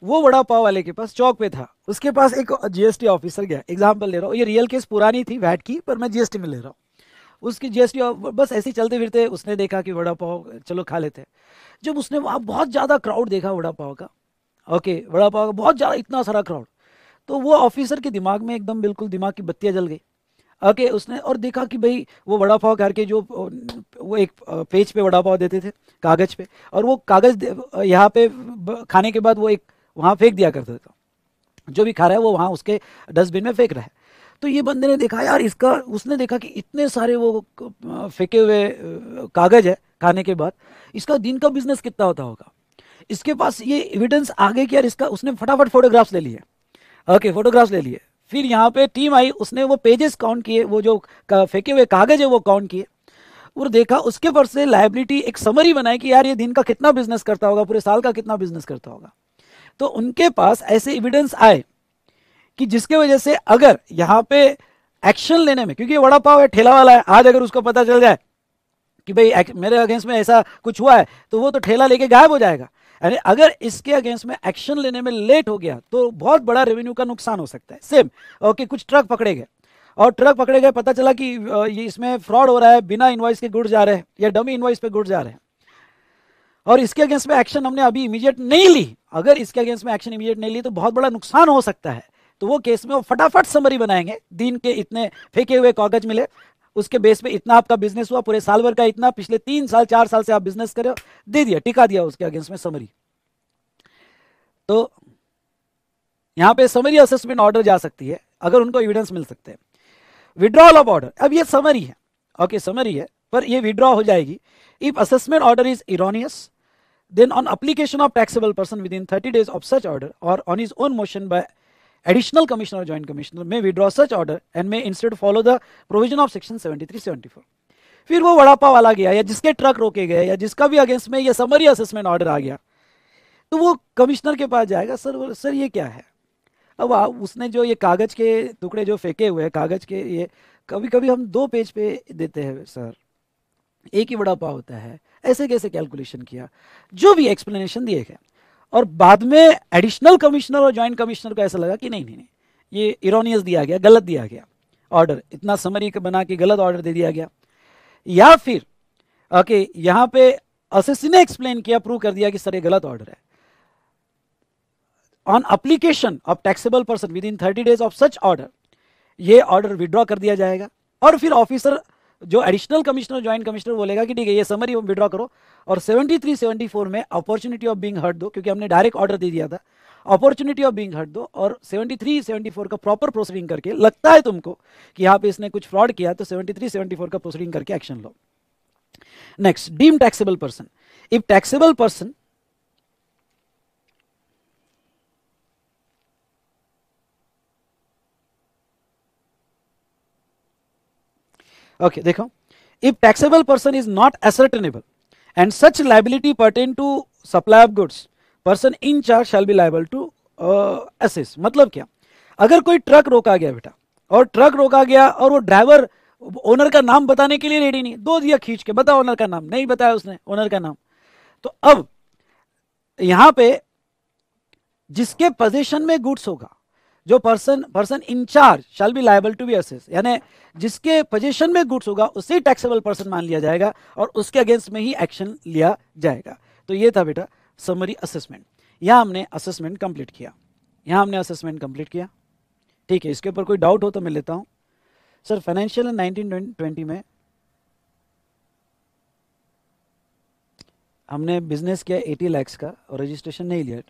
वो वड़ा पाव वाले के पास चौक पे था उसके पास एक जीएसटी ऑफिसर गया एग्जाम्पल ले रहा हूँ ये रियल केस पुरानी थी वैट की पर मैं जीएसटी में ले रहा हूँ उसकी जीएसटी बस ऐसे चलते फिरते उसने देखा कि वड़ा पाव चलो खा लेते हैं जब उसने वहाँ बहुत ज़्यादा क्राउड देखा वड़ा पाव का ओके वड़ा पाव बहुत ज़्यादा इतना सारा क्राउड तो वो ऑफिसर के दिमाग में एकदम बिल्कुल दिमाग की बत्तियाँ जल गई ओके okay, उसने और देखा कि भाई वो वड़ा पाव करके जो वो एक पेज पे वड़ा पाव देते थे कागज़ पे और वो कागज़ यहाँ पे खाने के बाद वो एक वहाँ फेंक दिया करता था जो भी खा रहा है वो वहाँ उसके डस्टबिन में फेंक रहा है तो ये बंदे ने देखा यार इसका उसने देखा कि इतने सारे वो फेंके हुए कागज़ है खाने के बाद इसका दिन का बिजनेस कितना होता होगा इसके पास ये एविडेंस आगे कि यार इसका उसने फटाफट फोटोग्राफ्स ले लिए ओके फोटोग्राफ्स ले लिए फिर यहाँ पे टीम आई उसने वो पेजेस काउंट किए वो जो फेंके हुए कागज है वो काउंट किए और देखा उसके पर से लाइबिलिटी एक समरी बनाई कि यार ये दिन का कितना बिजनेस करता होगा पूरे साल का कितना बिजनेस करता होगा तो उनके पास ऐसे एविडेंस आए कि जिसके वजह से अगर यहाँ पे एक्शन लेने में क्योंकि वड़ा पाव है ठेला वाला है आज अगर उसको पता चल जाए कि भाई मेरे अगेंस्ट में ऐसा कुछ हुआ है तो वो तो ठेला लेके गायब हो जाएगा यानी अगर इसके अगेंस्ट में एक्शन लेने में लेट हो गया तो बहुत बड़ा रेवेन्यू का नुकसान हो सकता है सेम ओके कुछ ट्रक पकड़े गए और ट्रक पकड़े गए पता चला कि ये इसमें फ्रॉड हो रहा है बिना इन्वाइस के गुड़ जा रहे हैं या डमी इन्वाइस पे गुड़ जा रहे हैं और इसके अगेंस्ट में एक्शन हमने अभी इमीडिएट नहीं ली अगर इसके अगेंस्ट में एक्शन इमीडिएट नहीं ली तो बहुत बड़ा नुकसान हो सकता है तो वो केस में वो फटाफट समरी बनाएंगे दिन के इतने फेंके हुए कागज मिले उसके बेस पे इतना आपका बिजनेस हुआ पूरे साल भर का इतना पिछले तीन साल चार साल से आप बिजनेस करे दे दिया टिका दिया उसके अगेंस्ट में समरी तो यहां पे समरी असेसमेंट ऑर्डर जा सकती है अगर उनको एविडेंस मिल सकते हैं विड्रॉल ऑफ ऑर्डर अब ये समरी है ओके समरी है पर ये विड्रॉ हो जाएगी if assessment order is erroneous then on application of taxable person within thirty days of such order और on its own motion by additional commissioner or joint commissioner may withdraw such order and may instead follow the provision of section 73 74 फिर वो वड़ा पाव वाला गया या जिसके truck रोके गए या जिसका भी अगेंस्ट में या समरी असेसमेंट ऑर्डर आ गया तो वो कमिश्नर के पास जाएगा सर सर ये क्या है अब आ, उसने जो ये कागज के टुकड़े जो फेंके हुए हैं कागज के ये कभी कभी हम दो पेज पे देते हैं सर एक ही वड़ा पाव होता है ऐसे कैसे कैलकुलेशन किया जो भी एक्सप्लेनेशन दिए गए और बाद में एडिशनल कमिश्नर और ज्वाइंट कमिश्नर को ऐसा लगा कि नहीं नहीं नहीं ये इरोनियस दिया गया गलत दिया गया ऑर्डर इतना समरी बना के गलत ऑर्डर दे दिया गया या फिर ओके यहां पे असेसी ने एक्सप्लेन किया प्रूव कर दिया कि सर ये गलत ऑर्डर है on application of taxable person within thirty days of such order ये ऑर्डर विड्रॉ कर दिया जाएगा और फिर ऑफिसर जो एडिशनल कमिश्नर ज्वाइंट कमिश्नर बोलेगा कि ठीक है ये समरी विड्रॉ करो और 73 74 में अपॉर्चुनिटी ऑफ बीइंग हर्ट दो क्योंकि हमने डायरेक्ट ऑर्डर दे दिया था अपॉर्चुनिटी ऑफ बीइंग हर्ट दो और 73 74 का प्रॉपर प्रोसीडिंग करके लगता है तुमको कि यहाँ पे इसने कुछ फ्रॉड किया तो 73 74 का प्रोसीडिंग करके एक्शन लो next deem taxable person if taxable person okay देखो if taxable person is not ascertainable and such liability pertain to supply of goods person in charge shall be liable to assess मतलब क्या अगर कोई truck रोका गया बेटा और truck रोका गया और वो ड्राइवर ओनर का नाम बताने के लिए रेडी नहीं दो दिया खींच के बता ओनर का नाम नहीं बताया उसने ओनर का नाम तो अब यहां पे जिसके पोजीशन में गुड्स होगा जो person person in charge shall be liable to be assess यानी जिसके पोजीशन में गुड्स होगा उसे टैक्सेबल पर्सन मान लिया जाएगा और उसके अगेंस्ट में ही एक्शन लिया जाएगा तो ये था बेटा समरी असेसमेंट यहाँ हमने असेसमेंट कंप्लीट किया यहाँ हमने असेसमेंट कंप्लीट किया ठीक है इसके ऊपर कोई डाउट हो तो मैं लेता हूँ सर फाइनेंशियल नाइनटीन ट्वेंटी में हमने बिजनेस किया एटी लैक्स का और रजिस्ट्रेशन नहीं लिया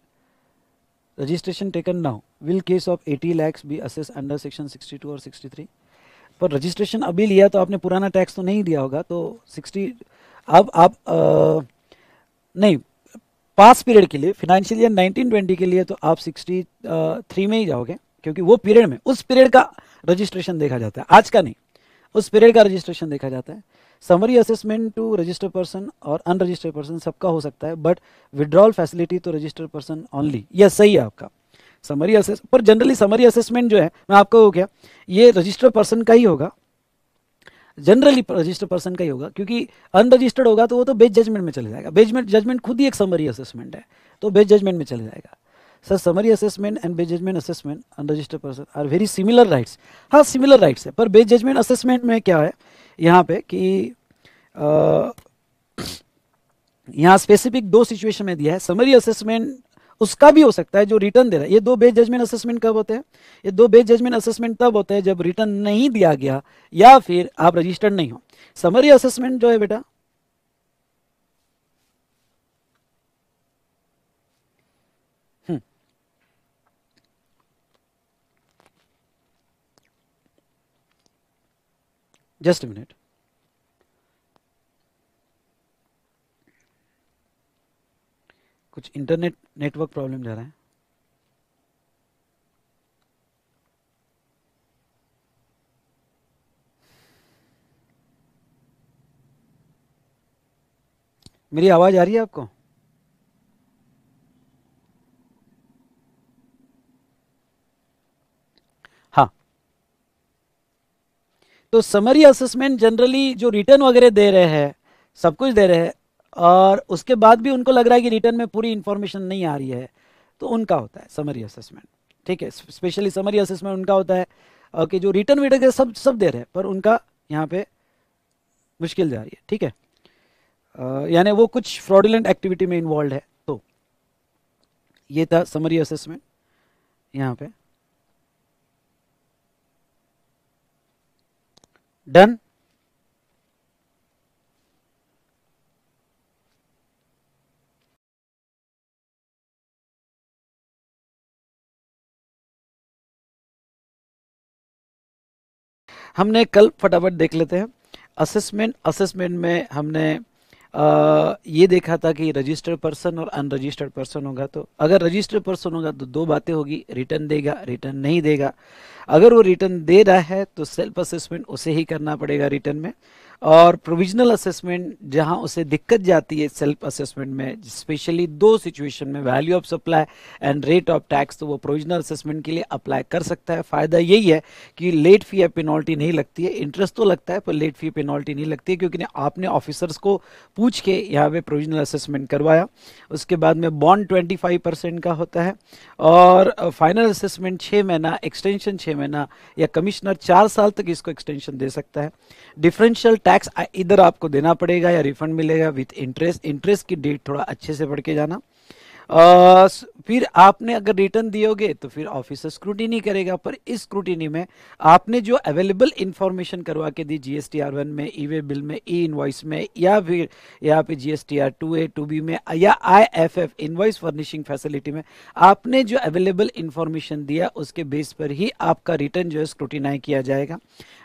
registration taken now will case of 80 lakhs under section sixty two 62 sixty 63 पर रजिस्ट्रेशन अभी लिया तो आपने पुराना टैक्स तो नहीं दिया होगा तो 60 अब आप आ, नहीं पास पीरियड के लिए फिनेंशियल ईयर 1920 के लिए तो आप 63 में ही जाओगे क्योंकि वो पीरियड में उस पीरियड का रजिस्ट्रेशन देखा जाता है आज का नहीं उस पीरियड का रजिस्ट्रेशन देखा जाता है summary assessment to register person और अनरजिस्टर्ड पर्सन सबका हो सकता है बट विड्रॉल फैसिलिटी तो रजिस्टर्ड पर्सन ओनली यह सही है आपका समरी असेस पर जनरली समरी असेसमेंट जो है मैं आपको हो गया ये रजिस्टर्ड पर्सन का ही होगा जनरली रजिस्टर्ड पर्सन का ही होगा क्योंकि अनरजिस्टर्ड होगा तो वो तो बेस जजमेंट में चले जाएगा बेजमेंट जजमेंट खुद ही एक समरी असेसमेंट है तो बेस जजमेंट में चले जाएगा sir summary assessment and best judgement assessment unregistered person are very similar rights हाँ सिमिलर राइट्स है पर बेस जजमेंट असेसमेंट में क्या है यहाँ पे कि यहाँ स्पेसिफिक दो सिचुएशन में दिया है समरी असेसमेंट उसका भी हो सकता है जो रिटर्न दे रहा है ये दो बेस जजमेंट असेसमेंट कब होते हैं ये दो बेस जजमेंट असेसमेंट तब होते हैं जब रिटर्न नहीं दिया गया या फिर आप रजिस्टर्ड नहीं हो समरी असेसमेंट जो है बेटा just a minute कुछ इंटरनेट नेटवर्क प्रॉब्लम जा रहा है मेरी आवाज आ रही है आपको तो समरी असेसमेंट जनरली जो रिटर्न वगैरह दे रहे हैं सब कुछ दे रहे हैं और उसके बाद भी उनको लग रहा है कि रिटर्न में पूरी इन्फॉर्मेशन नहीं आ रही है तो उनका होता है समरी असेसमेंट ठीक है स्पेशली समरी असेसमेंट उनका होता है और कि जो रिटर्न वीटर्न सब सब दे रहे हैं पर उनका यहाँ पे मुश्किल जा रही है ठीक है यानी वो कुछ फ्रॉडुलेंट एक्टिविटी में इन्वॉल्व है तो ये था समरी असेसमेंट यहाँ पे डन हमने कल फटाफट देख लेते हैं असेसमेंट असेसमेंट में हमने ये देखा था कि रजिस्टर्ड पर्सन और अनरजिस्टर्ड पर्सन होगा तो अगर रजिस्टर्ड पर्सन होगा तो दो बातें होगी रिटर्न देगा रिटर्न नहीं देगा अगर वो रिटर्न दे रहा है तो सेल्फ असेसमेंट उसे ही करना पड़ेगा रिटर्न में और प्रोविजनल असेसमेंट जहां उसे दिक्कत जाती है सेल्फ असेसमेंट में स्पेशली दो सिचुएशन में value of supply and rate of tax तो वो प्रोविजनल असेसमेंट के लिए अप्लाई कर सकता है फ़ायदा यही है कि लेट फी या पेनल्टी नहीं लगती है इंटरेस्ट तो लगता है पर लेट फी पेनल्टी नहीं लगती है क्योंकि आपने ऑफिसर्स को पूछ के यहाँ पे प्रोविजनल असेसमेंट करवाया उसके बाद में बॉन्ड ट्वेंटी फाइव परसेंट का होता है और फाइनल असेसमेंट छः महीना एक्सटेंशन छः महीना या कमिश्नर चार साल तक इसको एक्सटेंशन दे सकता है डिफरेंशियल टैक्स इधर आपको देना पड़ेगा या रिफंड मिलेगा विथ इंटरेस्ट इंटरेस्ट की डेट थोड़ा अच्छे से पढ़ के जाना आ, फिर आपने अगर रिटर्न दियोगे तो फिर ऑफिसर स्क्रूटिनी करेगा पर इस स्क्रूटिनी में आपने जो अवेलेबल इंफॉर्मेशन करवा के दी जीएसटी आर वन में ई वे बिल में ई इनवॉइस में या फिर यहाँ पे GST R two A two B में या I F F invoice furnishing facility में आपने जो अवेलेबल इन्फॉर्मेशन दिया उसके बेस पर ही आपका रिटर्न जो है स्क्रूटिनाई किया जाएगा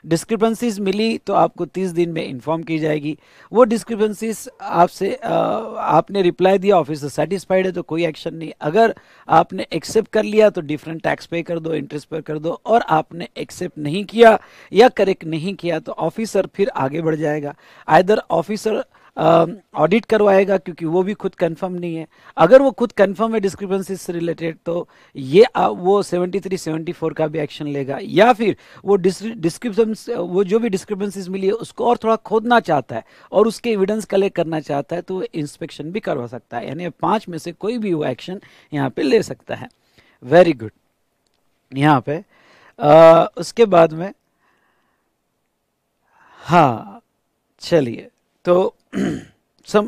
डिस्क्रिपेंसीज मिली तो आपको तीस दिन में इन्फॉर्म की जाएगी वो डिस्क्रिपेंसीज आपसे आपने रिप्लाई दिया ऑफिसर सेटिस्फाइड है तो कोई एक्शन नहीं अगर आपने एक्सेप्ट कर लिया तो डिफरेंट टैक्स पे कर दो इंटरेस्ट पे कर दो और आपने एक्सेप्ट नहीं किया या करेक्ट नहीं किया तो ऑफिसर फिर आगे बढ़ जाएगा आइदर ऑफिसर ऑडिट करवाएगा क्योंकि वो भी खुद कंफर्म नहीं है अगर वो खुद कंफर्म है डिस्क्रिपेंसी से रिलेटेड तो ये आ, वो 73 74 का भी एक्शन लेगा या फिर वो डिस्क्रिप्शन वो जो भी डिस्क्रिपेंसीज मिली है उसको और थोड़ा खोदना चाहता है और उसके एविडेंस कलेक्ट करना चाहता है तो इंस्पेक्शन भी करवा सकता है यानी पाँच में से कोई भी वो एक्शन यहाँ पर ले सकता है वेरी गुड यहाँ पे आ, उसके बाद में हाँ चलिए तो sum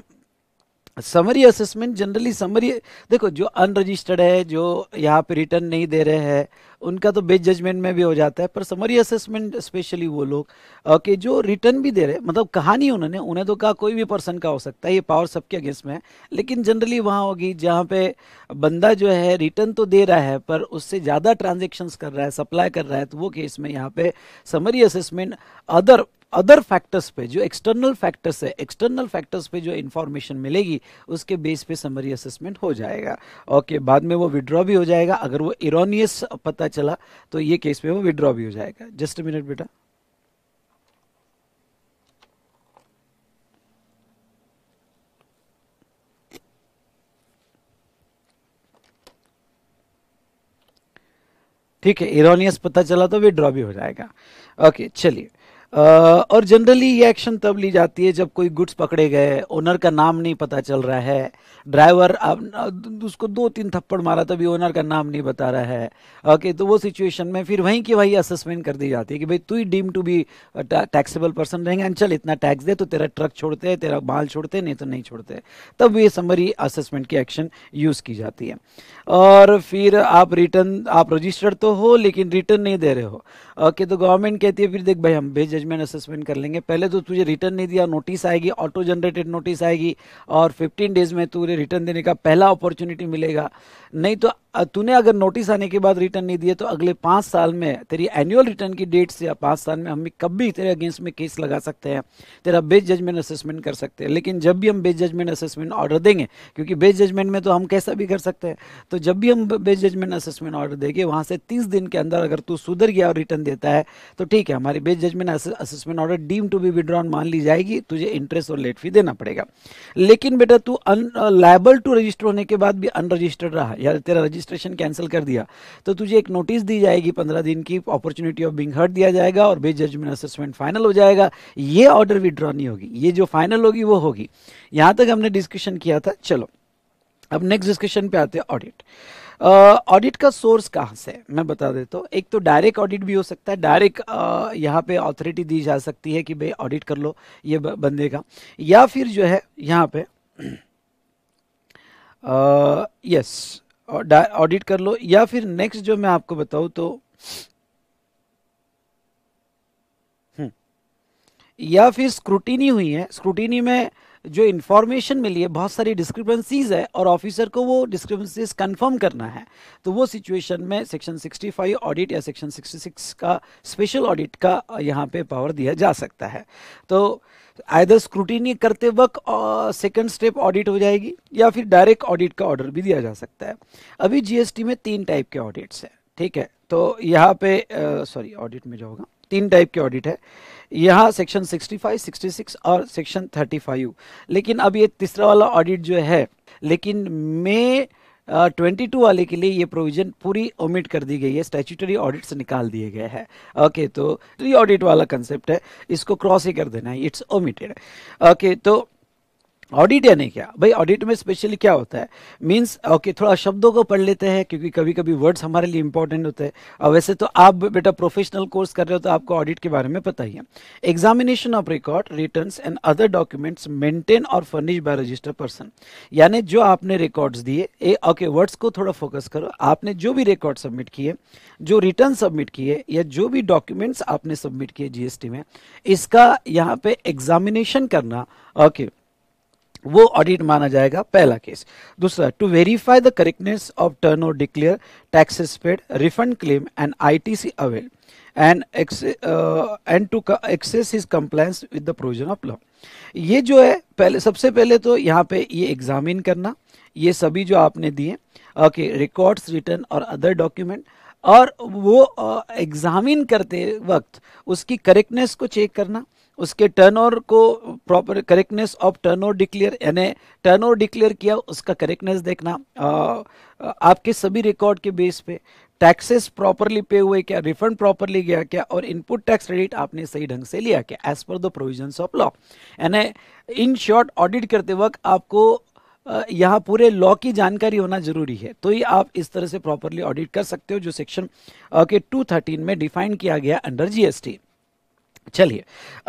summary assessment generally summary देखो जो अनरजिस्टर्ड है जो यहाँ पे रिटर्न नहीं दे रहे हैं उनका तो बेस जजमेंट में भी हो जाता है पर समरी असेसमेंट स्पेशली वो लोग ओके जो रिटर्न भी दे रहे हैं मतलब कहा नहीं उन्होंने उन्हें तो कहा कोई भी पर्सन का हो सकता है ये पावर सबके अगेंस्ट में है लेकिन जनरली वहाँ होगी जहाँ पे बंदा जो है रिटर्न तो दे रहा है पर उससे ज़्यादा ट्रांजेक्शन्स कर रहा है सप्लाई कर रहा है तो वो केस में यहाँ पे summary assessment other other factors पे जो एक्सटर्नल फैक्टर्स है एक्सटर्नल फैक्टर्स पे जो इन्फॉर्मेशन मिलेगी उसके बेस पे समरी असेसमेंट हो जाएगा ओके okay, बाद में वो विड्रॉ भी हो जाएगा अगर वो इरोनियस पता चला तो ये केस पे वो विड्रॉ भी हो जाएगा जस्ट मिनट बेटा ठीक है इरोनियस पता चला तो विड्रॉ भी हो जाएगा ओके okay, चलिए और जनरली ये एक्शन तब ली जाती है जब कोई गुड्स पकड़े गए ओनर का नाम नहीं पता चल रहा है ड्राइवर अब उसको दो तीन थप्पड़ मारा तभी ओनर का नाम नहीं बता रहा है ओके तो वो सिचुएशन में फिर वहीं की वही असेसमेंट कर दी जाती है कि भाई तू ही deem to be taxable person रहेंगे एंड चल इतना टैक्स दे तो तेरा ट्रक छोड़ते हैं तेरा माल छोड़ते नहीं तो नहीं छोड़ते तब ये समरी असेसमेंट की एक्शन यूज़ की जाती है और फिर आप रिटर्न आप रजिस्टर्ड तो हो लेकिन रिटर्न नहीं दे रहे हो ओके तो गवर्नमेंट कहती है फिर देख भाई हम भेज मैनेजमेंट असेसमेंट कर लेंगे पहले तो तुझे रिटर्न नहीं दिया नोटिस आएगी ऑटो जनरेटेड नोटिस आएगी और 15 डेज में तुझे रिटर्न देने का पहला अपॉर्चुनिटी मिलेगा नहीं तो तूने अगर नोटिस आने के बाद रिटर्न नहीं दिए तो अगले पाँच साल में तेरी एनुअल रिटर्न की डेट से या पाँच साल में हम कब भी तेरे अगेंस्ट में केस लगा सकते हैं तेरा बेस्ट जजमेंट असेसमेंट कर सकते हैं लेकिन जब भी हम बेस्ट जजमेंट असेसमेंट ऑर्डर देंगे क्योंकि बेस्ट जजमेंट में तो हम कैसा भी कर सकते हैं तो जब भी हम बेस्ट जजमेंट असेसमेंट ऑर्डर देंगे वहाँ से तीस दिन के अंदर अगर तू सुधर गया और रिटर्न देता है तो ठीक है हमारी best judgement assessment order deem to be withdrawn मान ली जाएगी तुझे इंटरेस्ट और लेट फी देना पड़ेगा लेकिन बेटा तू लाइबल टू रजिस्टर होने के बाद भी अनरजिस्टर्ड रहा या तेरा रजिस्टर रजिस्ट्रेशन कैंसिल कर दिया तो तुझे एक नोटिस दी जाएगी पंद्रह दिन की अपॉर्चुनिटी ऑफ बिंग हर्ट दिया जाएगा और बे जजमेंट असेसमेंट फाइनल हो जाएगा ये ऑर्डर विड्रॉ नहीं होगी ये जो फाइनल होगी वो होगी यहाँ तक हमने डिस्कशन किया था चलो अब नेक्स्ट डिस्कशन पे आते हैं ऑडिट ऑडिट uh, का सोर्स कहाँ से मैं बता देता हूँ एक तो डायरेक्ट ऑडिट भी हो सकता है डायरेक्ट uh, यहाँ पे ऑथोरिटी दी जा सकती है कि भाई ऑडिट कर लो ये बंदे का या फिर जो है यहाँ पे यस uh, yes, ऑडिट कर लो या फिर नेक्स्ट जो मैं आपको बताऊ तो हम्म, या फिर स्क्रूटिनी हुई है स्क्रूटिनी में जो इन्फॉर्मेशन मिली है बहुत सारी डिस्क्रिपेंसीज है और ऑफिसर को वो डिस्क्रिपेंसीज कंफर्म करना है तो वो सिचुएशन में सेक्शन 65 ऑडिट या सेक्शन 66 का स्पेशल ऑडिट का यहाँ पे पावर दिया जा सकता है तो आयदर स्क्रूटिनी करते वक्त सेकंड स्टेप ऑडिट हो जाएगी या फिर डायरेक्ट ऑडिट का ऑर्डर भी दिया जा सकता है अभी जीएसटी में तीन टाइप के ऑडिट्स हैं ठीक है तो यहाँ पे सॉरी ऑडिट में जो होगा तीन टाइप के ऑडिट है यहाँ सेक्शन 65, 66 और सेक्शन 35 लेकिन अब ये तीसरा वाला ऑडिट जो है लेकिन मैं ट्वेंटी टू वाले के लिए ये प्रोविजन पूरी ओमिट कर दी गई है स्टैचूटरी ऑडिट से निकाल दिए गए हैं ओके तो ऑडिट तो वाला कंसेप्ट है इसको क्रॉस ही कर देना है इट्स ओमिटेड ओके तो ऑडिट यानी क्या भाई ऑडिट में स्पेशली क्या होता है मींस ओके okay, थोड़ा शब्दों को पढ़ लेते हैं क्योंकि कभी कभी वर्ड्स हमारे लिए इंपॉर्टेंट होते हैं और वैसे तो आप बेटा प्रोफेशनल कोर्स कर रहे हो तो आपको ऑडिट के बारे में पता ही है examination of record return and other documents maintain और फर्निश बाय रजिस्टर पर्सन यानी जो आपने रिकॉर्ड्स दिए ओके वर्ड्स को थोड़ा फोकस करो आपने जो भी रिकॉर्ड सबमिट किए जो रिटर्न सबमिट किए या जो भी डॉक्यूमेंट्स आपने सबमिट किए जीएसटी में इसका यहाँ पे एग्जामिनेशन करना ओके okay, वो ऑडिट माना जाएगा पहला केस दूसरा to verify the correctness of turnover declare taxes paid refund claim and ITC avail and and to assess his compliance with the provision of law ये जो है पहले सबसे पहले तो यहाँ पे ये एग्जामिन करना ये सभी जो आपने दिए ओके रिकॉर्ड्स रिटर्न और अदर डॉक्यूमेंट और वो एग्जामिन uh, करते वक्त उसकी करेक्टनेस को चेक करना उसके टर्न को proper correctness of over declare यानी ओवर डिक्लेयर किया उसका करेक्टनेस देखना आ, आपके सभी रिकॉर्ड के बेस पे टैक्सेस प्रॉपरली पे हुए क्या रिफंड प्रॉपरली गया क्या और इनपुट टैक्स क्रेडिट आपने सही ढंग से लिया क्या as per the provision of law यानी इन शॉर्ट ऑडिट करते वक्त आपको यहाँ पूरे लॉ की जानकारी होना जरूरी है तो ही आप इस तरह से प्रॉपरली ऑडिट कर सकते हो जो सेक्शन के टू में डिफाइन किया गया अंडर जी चलिए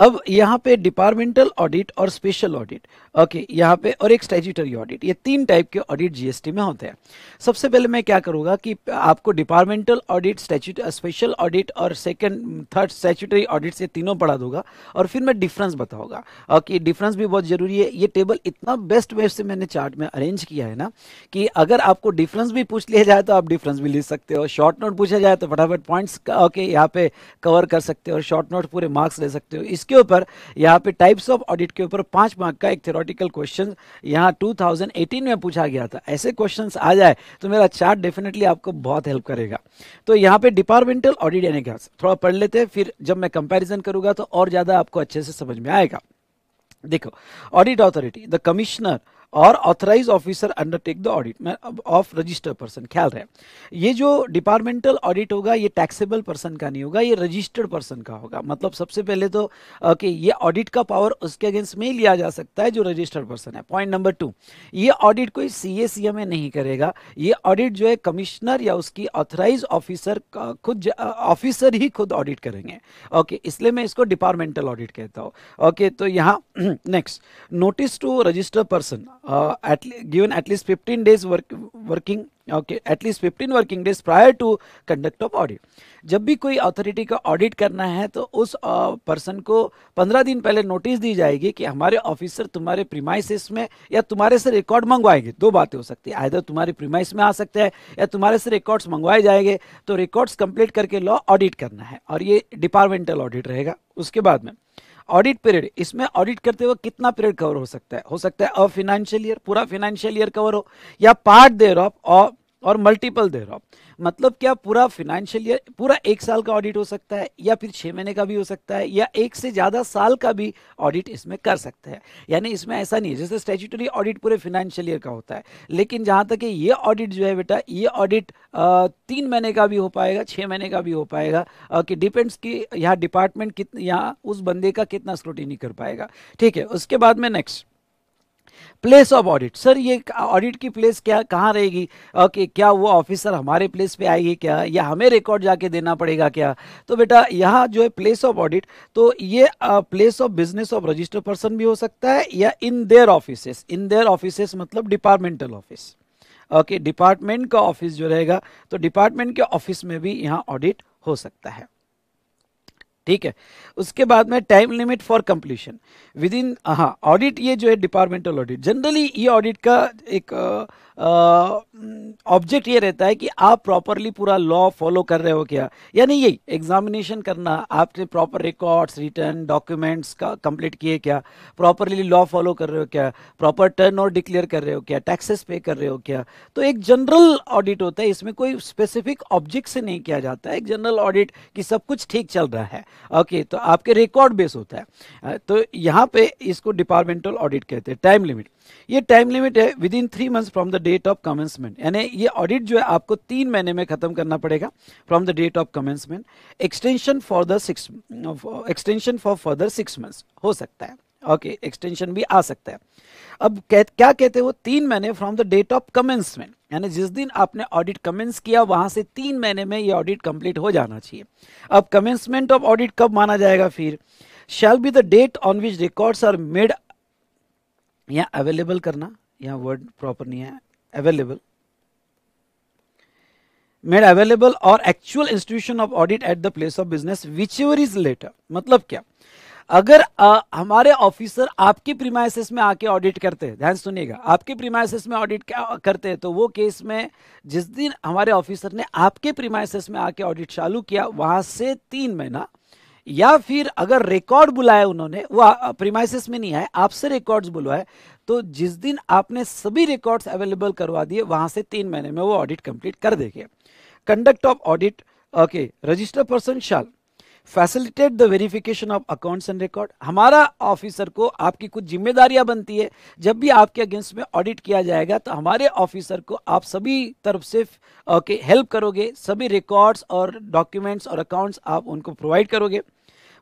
अब यहाँ पे डिपार्टमेंटल ऑडिट और स्पेशल ऑडिट ओके यहाँ पे और एक स्टेचुटरी ऑडिट ये तीन टाइप के ऑडिट जीएसटी में होते हैं सबसे पहले मैं क्या करूँगा कि आपको departmental audit statute special audit और सेकंड थर्ड स्टैचुटरी ऑडिट से तीनों पढ़ा दूंगा और फिर मैं डिफरेंस बताऊंगा ओके डिफरेंस भी बहुत ज़रूरी है ये टेबल इतना बेस्ट वे से मैंने चार्ट में अरेंज किया है ना कि अगर आपको डिफरेंस भी पूछ लिया जाए तो आप डिफरेंस भी लिख सकते हो शॉर्ट नोट पूछा जाए तो फटाफट पॉइंट्स ओके यहाँ पे कवर कर सकते हो और शॉर्ट नोट पूरे मार्क्स मार्क्स ले सकते हो इसके ऊपर यहाँ पे टाइप्स ऑफ ऑडिट के ऊपर पांच मार्क का एक थेरोटिकल क्वेश्चन यहाँ 2018 में पूछा गया था ऐसे क्वेश्चन आ जाए तो मेरा चार्ट डेफिनेटली आपको बहुत हेल्प करेगा तो यहाँ पे डिपार्टमेंटल ऑडिट यानी क्या थोड़ा पढ़ लेते हैं फिर जब मैं कंपेरिजन करूंगा तो और ज़्यादा आपको अच्छे से समझ में आएगा देखो ऑडिट ऑथोरिटी द कमिश्नर और authorise officer undertake the audit of registered person ख्याल रहे ये जो डिपार्टमेंटल ऑडिट होगा ये टैक्सेबल पर्सन का नहीं होगा ये रजिस्टर्ड पर्सन का होगा मतलब सबसे पहले तो ओके ये ऑडिट का पावर उसके अगेंस्ट में ही लिया जा सकता है जो रजिस्टर्ड पर्सन है पॉइंट नंबर टू ये ऑडिट कोई सी ए सी एम ए नहीं करेगा ये ऑडिट जो है कमिश्नर या उसकी ऑथराइज ऑफिसर खुद ऑफिसर ही खुद ऑडिट करेंगे ओके इसलिए मैं इसको डिपार्टमेंटल ऑडिट कहता हूँ ओके तो यहाँ next notice to registered person Uh, at given at least 15 days work, working okay at least 15 working days prior to conduct of audit जब भी कोई अथॉरिटी का ऑडिट करना है तो उस पर्सन uh, को 15 दिन पहले नोटिस दी जाएगी कि हमारे ऑफिसर तुम्हारे प्रीमाइसिस में या तुम्हारे से रिकॉर्ड मंगवाएंगे दो बातें हो सकती है आयदर तुम्हारे प्रीमाइस में आ सकते हैं या तुम्हारे से रिकॉर्ड्स मंगवाए जाएंगे तो रिकॉर्ड्स कंप्लीट करके लॉ ऑडिट करना है और ये डिपार्टमेंटल ऑडिट रहेगा उसके बाद में ऑडिट पीरियड इसमें ऑडिट करते हुए कितना पीरियड कवर हो सकता है हो सकता है अ फाइनेंशियल ईयर पूरा फाइनेंशियल ईयर कवर हो या पार्ट देयर ऑफ और मल्टीपल दे रहा हूँ मतलब क्या पूरा फाइनेंशियल ईयर पूरा एक साल का ऑडिट हो सकता है या फिर छः महीने का भी हो सकता है या एक से ज़्यादा साल का भी ऑडिट इसमें कर सकते हैं यानी इसमें ऐसा नहीं है जैसे स्टेचुटरी ऑडिट पूरे फाइनेंशियल ईयर का होता है लेकिन जहाँ तक ये ऑडिट जो है बेटा ये ऑडिट तीन महीने का भी हो पाएगा छः महीने का भी हो पाएगा कि डिपेंड्स कि यहाँ डिपार्टमेंट कितना यहाँ उस बंदे का कितना स्क्रूटिनी कर पाएगा ठीक है उसके बाद में next place of audit sir ये ऑडिट की प्लेस क्या कहाँ रहेगी ओके क्या वो ऑफिसर हमारे प्लेस पे आएगी क्या या हमें रिकॉर्ड जाके देना पड़ेगा क्या तो बेटा यहाँ जो है प्लेस ऑफ ऑडिट तो ये place of business of register person भी हो सकता है या in their offices in their offices मतलब डिपार्टमेंटल ऑफिस ओके डिपार्टमेंट का ऑफिस जो रहेगा तो डिपार्टमेंट के ऑफिस में भी यहाँ ऑडिट हो सकता है ठीक है उसके बाद में time limit for completion within हाँ ऑडिट ये जो है डिपार्टमेंटल ऑडिट जनरली ये ऑडिट का एक uh, ऑब्जेक्ट ये रहता है कि आप प्रॉपरली पूरा लॉ फॉलो कर रहे हो क्या यानी यही एग्जामिनेशन करना आपने प्रॉपर रिकॉर्ड्स रिटर्न डॉक्यूमेंट्स का कंप्लीट किए क्या प्रॉपरली लॉ फॉलो कर रहे हो क्या प्रॉपर टर्न और डिक्लेयर कर रहे हो क्या टैक्सेस पे कर रहे हो क्या तो एक जनरल ऑडिट होता है इसमें कोई स्पेसिफिक ऑब्जेक्ट से नहीं किया जाता है एक जनरल ऑडिट कि सब कुछ ठीक चल रहा है ओके okay, तो आपके रिकॉर्ड बेस होता है तो यहाँ पे इसको डिपार्टमेंटल ऑडिट कहते हैं टाइम लिमिट ये टाइम लिमिट है within three months from the date of commencement यानी ये ऑडिट जो है आपको तीन महीने में खत्म करना पड़ेगा from the date of commencement extension for the six extension for further six months हो सकता है ओके okay, एक्सटेंशन भी आ सकता है अब कह, क्या कहते हैं वो तीन महीने from the date of commencement यानी जिस दिन आपने ऑडिट कमेंस किया वहां से तीन महीने में ये ऑडिट कंप्लीट हो जाना चाहिए अब कमेंसमेंट ऑफ ऑडिट कब माना जाएगा फिर shall be the date on which records are made यहाँ अवेलेबल करना यहाँ वर्ड प्रॉपर नहीं है अवेलेबल मेड अवेलेबल और actual institution of audit at the place of business whichever is later मतलब क्या अगर आ, हमारे ऑफिसर आपके प्रीमाइसिस में आके ऑडिट करते हैं ध्यान सुनिएगा आपके प्रीमाइसिस में ऑडिट करते हैं तो वो केस में जिस दिन हमारे ऑफिसर ने आपके प्रीमाइसिस में आके ऑडिट चालू किया वहां से तीन महीना या फिर अगर रिकॉर्ड बुलाया उन्होंने वो प्रीमाइसिस में नहीं आए आपसे रिकॉर्ड्स बुलवाए तो जिस दिन आपने सभी रिकॉर्ड्स अवेलेबल करवा दिए वहां से तीन महीने में वो ऑडिट कंप्लीट कर देंगे conduct of audit okay register person shall facilitate the verification of accounts and record हमारा ऑफिसर को आपकी कुछ जिम्मेदारियां बनती है जब भी आपके अगेंस्ट में ऑडिट किया जाएगा तो हमारे ऑफिसर को आप सभी तरफ से ओके हेल्प करोगे सभी रिकॉर्ड्स और डॉक्यूमेंट्स और अकाउंट्स आप उनको प्रोवाइड करोगे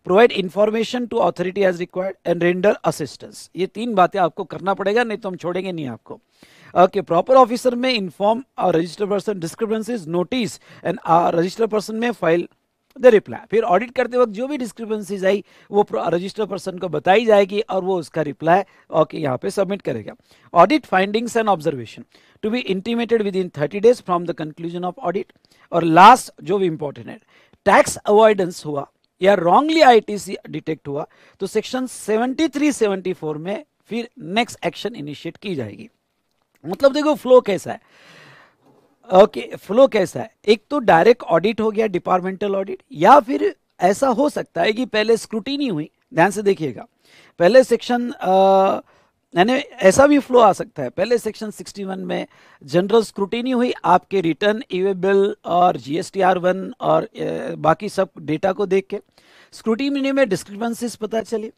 provide information to authority as required and render assistance ये तीन बातें आपको करना पड़ेगा नहीं तो हम छोड़ेंगे नहीं आपको ओके प्रॉपर ऑफिसर में inform register person discrepancies notice and register person में फाइल द रिप्लाई फिर ऑडिट करते वक्त जो भी डिस्क्रिपेंसीज आई वो रजिस्टर पर्सन को बताई जाएगी और वो उसका रिप्लाई ओके यहाँ पे सबमिट करेगा audit findings and observation to be intimated within thirty days from the conclusion of audit और लास्ट जो भी इंपॉर्टेंट है टैक्स अवॉइडेंस हुआ या रॉन्गली आईटीसी डिटेक्ट हुआ तो सेक्शन 73 74 में फिर नेक्स्ट एक्शन इनिशिएट की जाएगी मतलब देखो फ्लो कैसा है ओके okay, फ्लो कैसा है एक तो डायरेक्ट ऑडिट हो गया डिपार्टमेंटल ऑडिट या फिर ऐसा हो सकता है कि पहले स्क्रूटिनी हुई ध्यान से देखिएगा पहले सेक्शन यानी ऐसा भी फ्लो आ सकता है पहले सेक्शन 61 में जनरल स्क्रूटिनी हुई आपके रिटर्न ईवे बिल और जीएसटी एस वन और बाकी सब डेटा को देख के स्क्रूटिनी में डिस्क्रिपेंसीज पता चली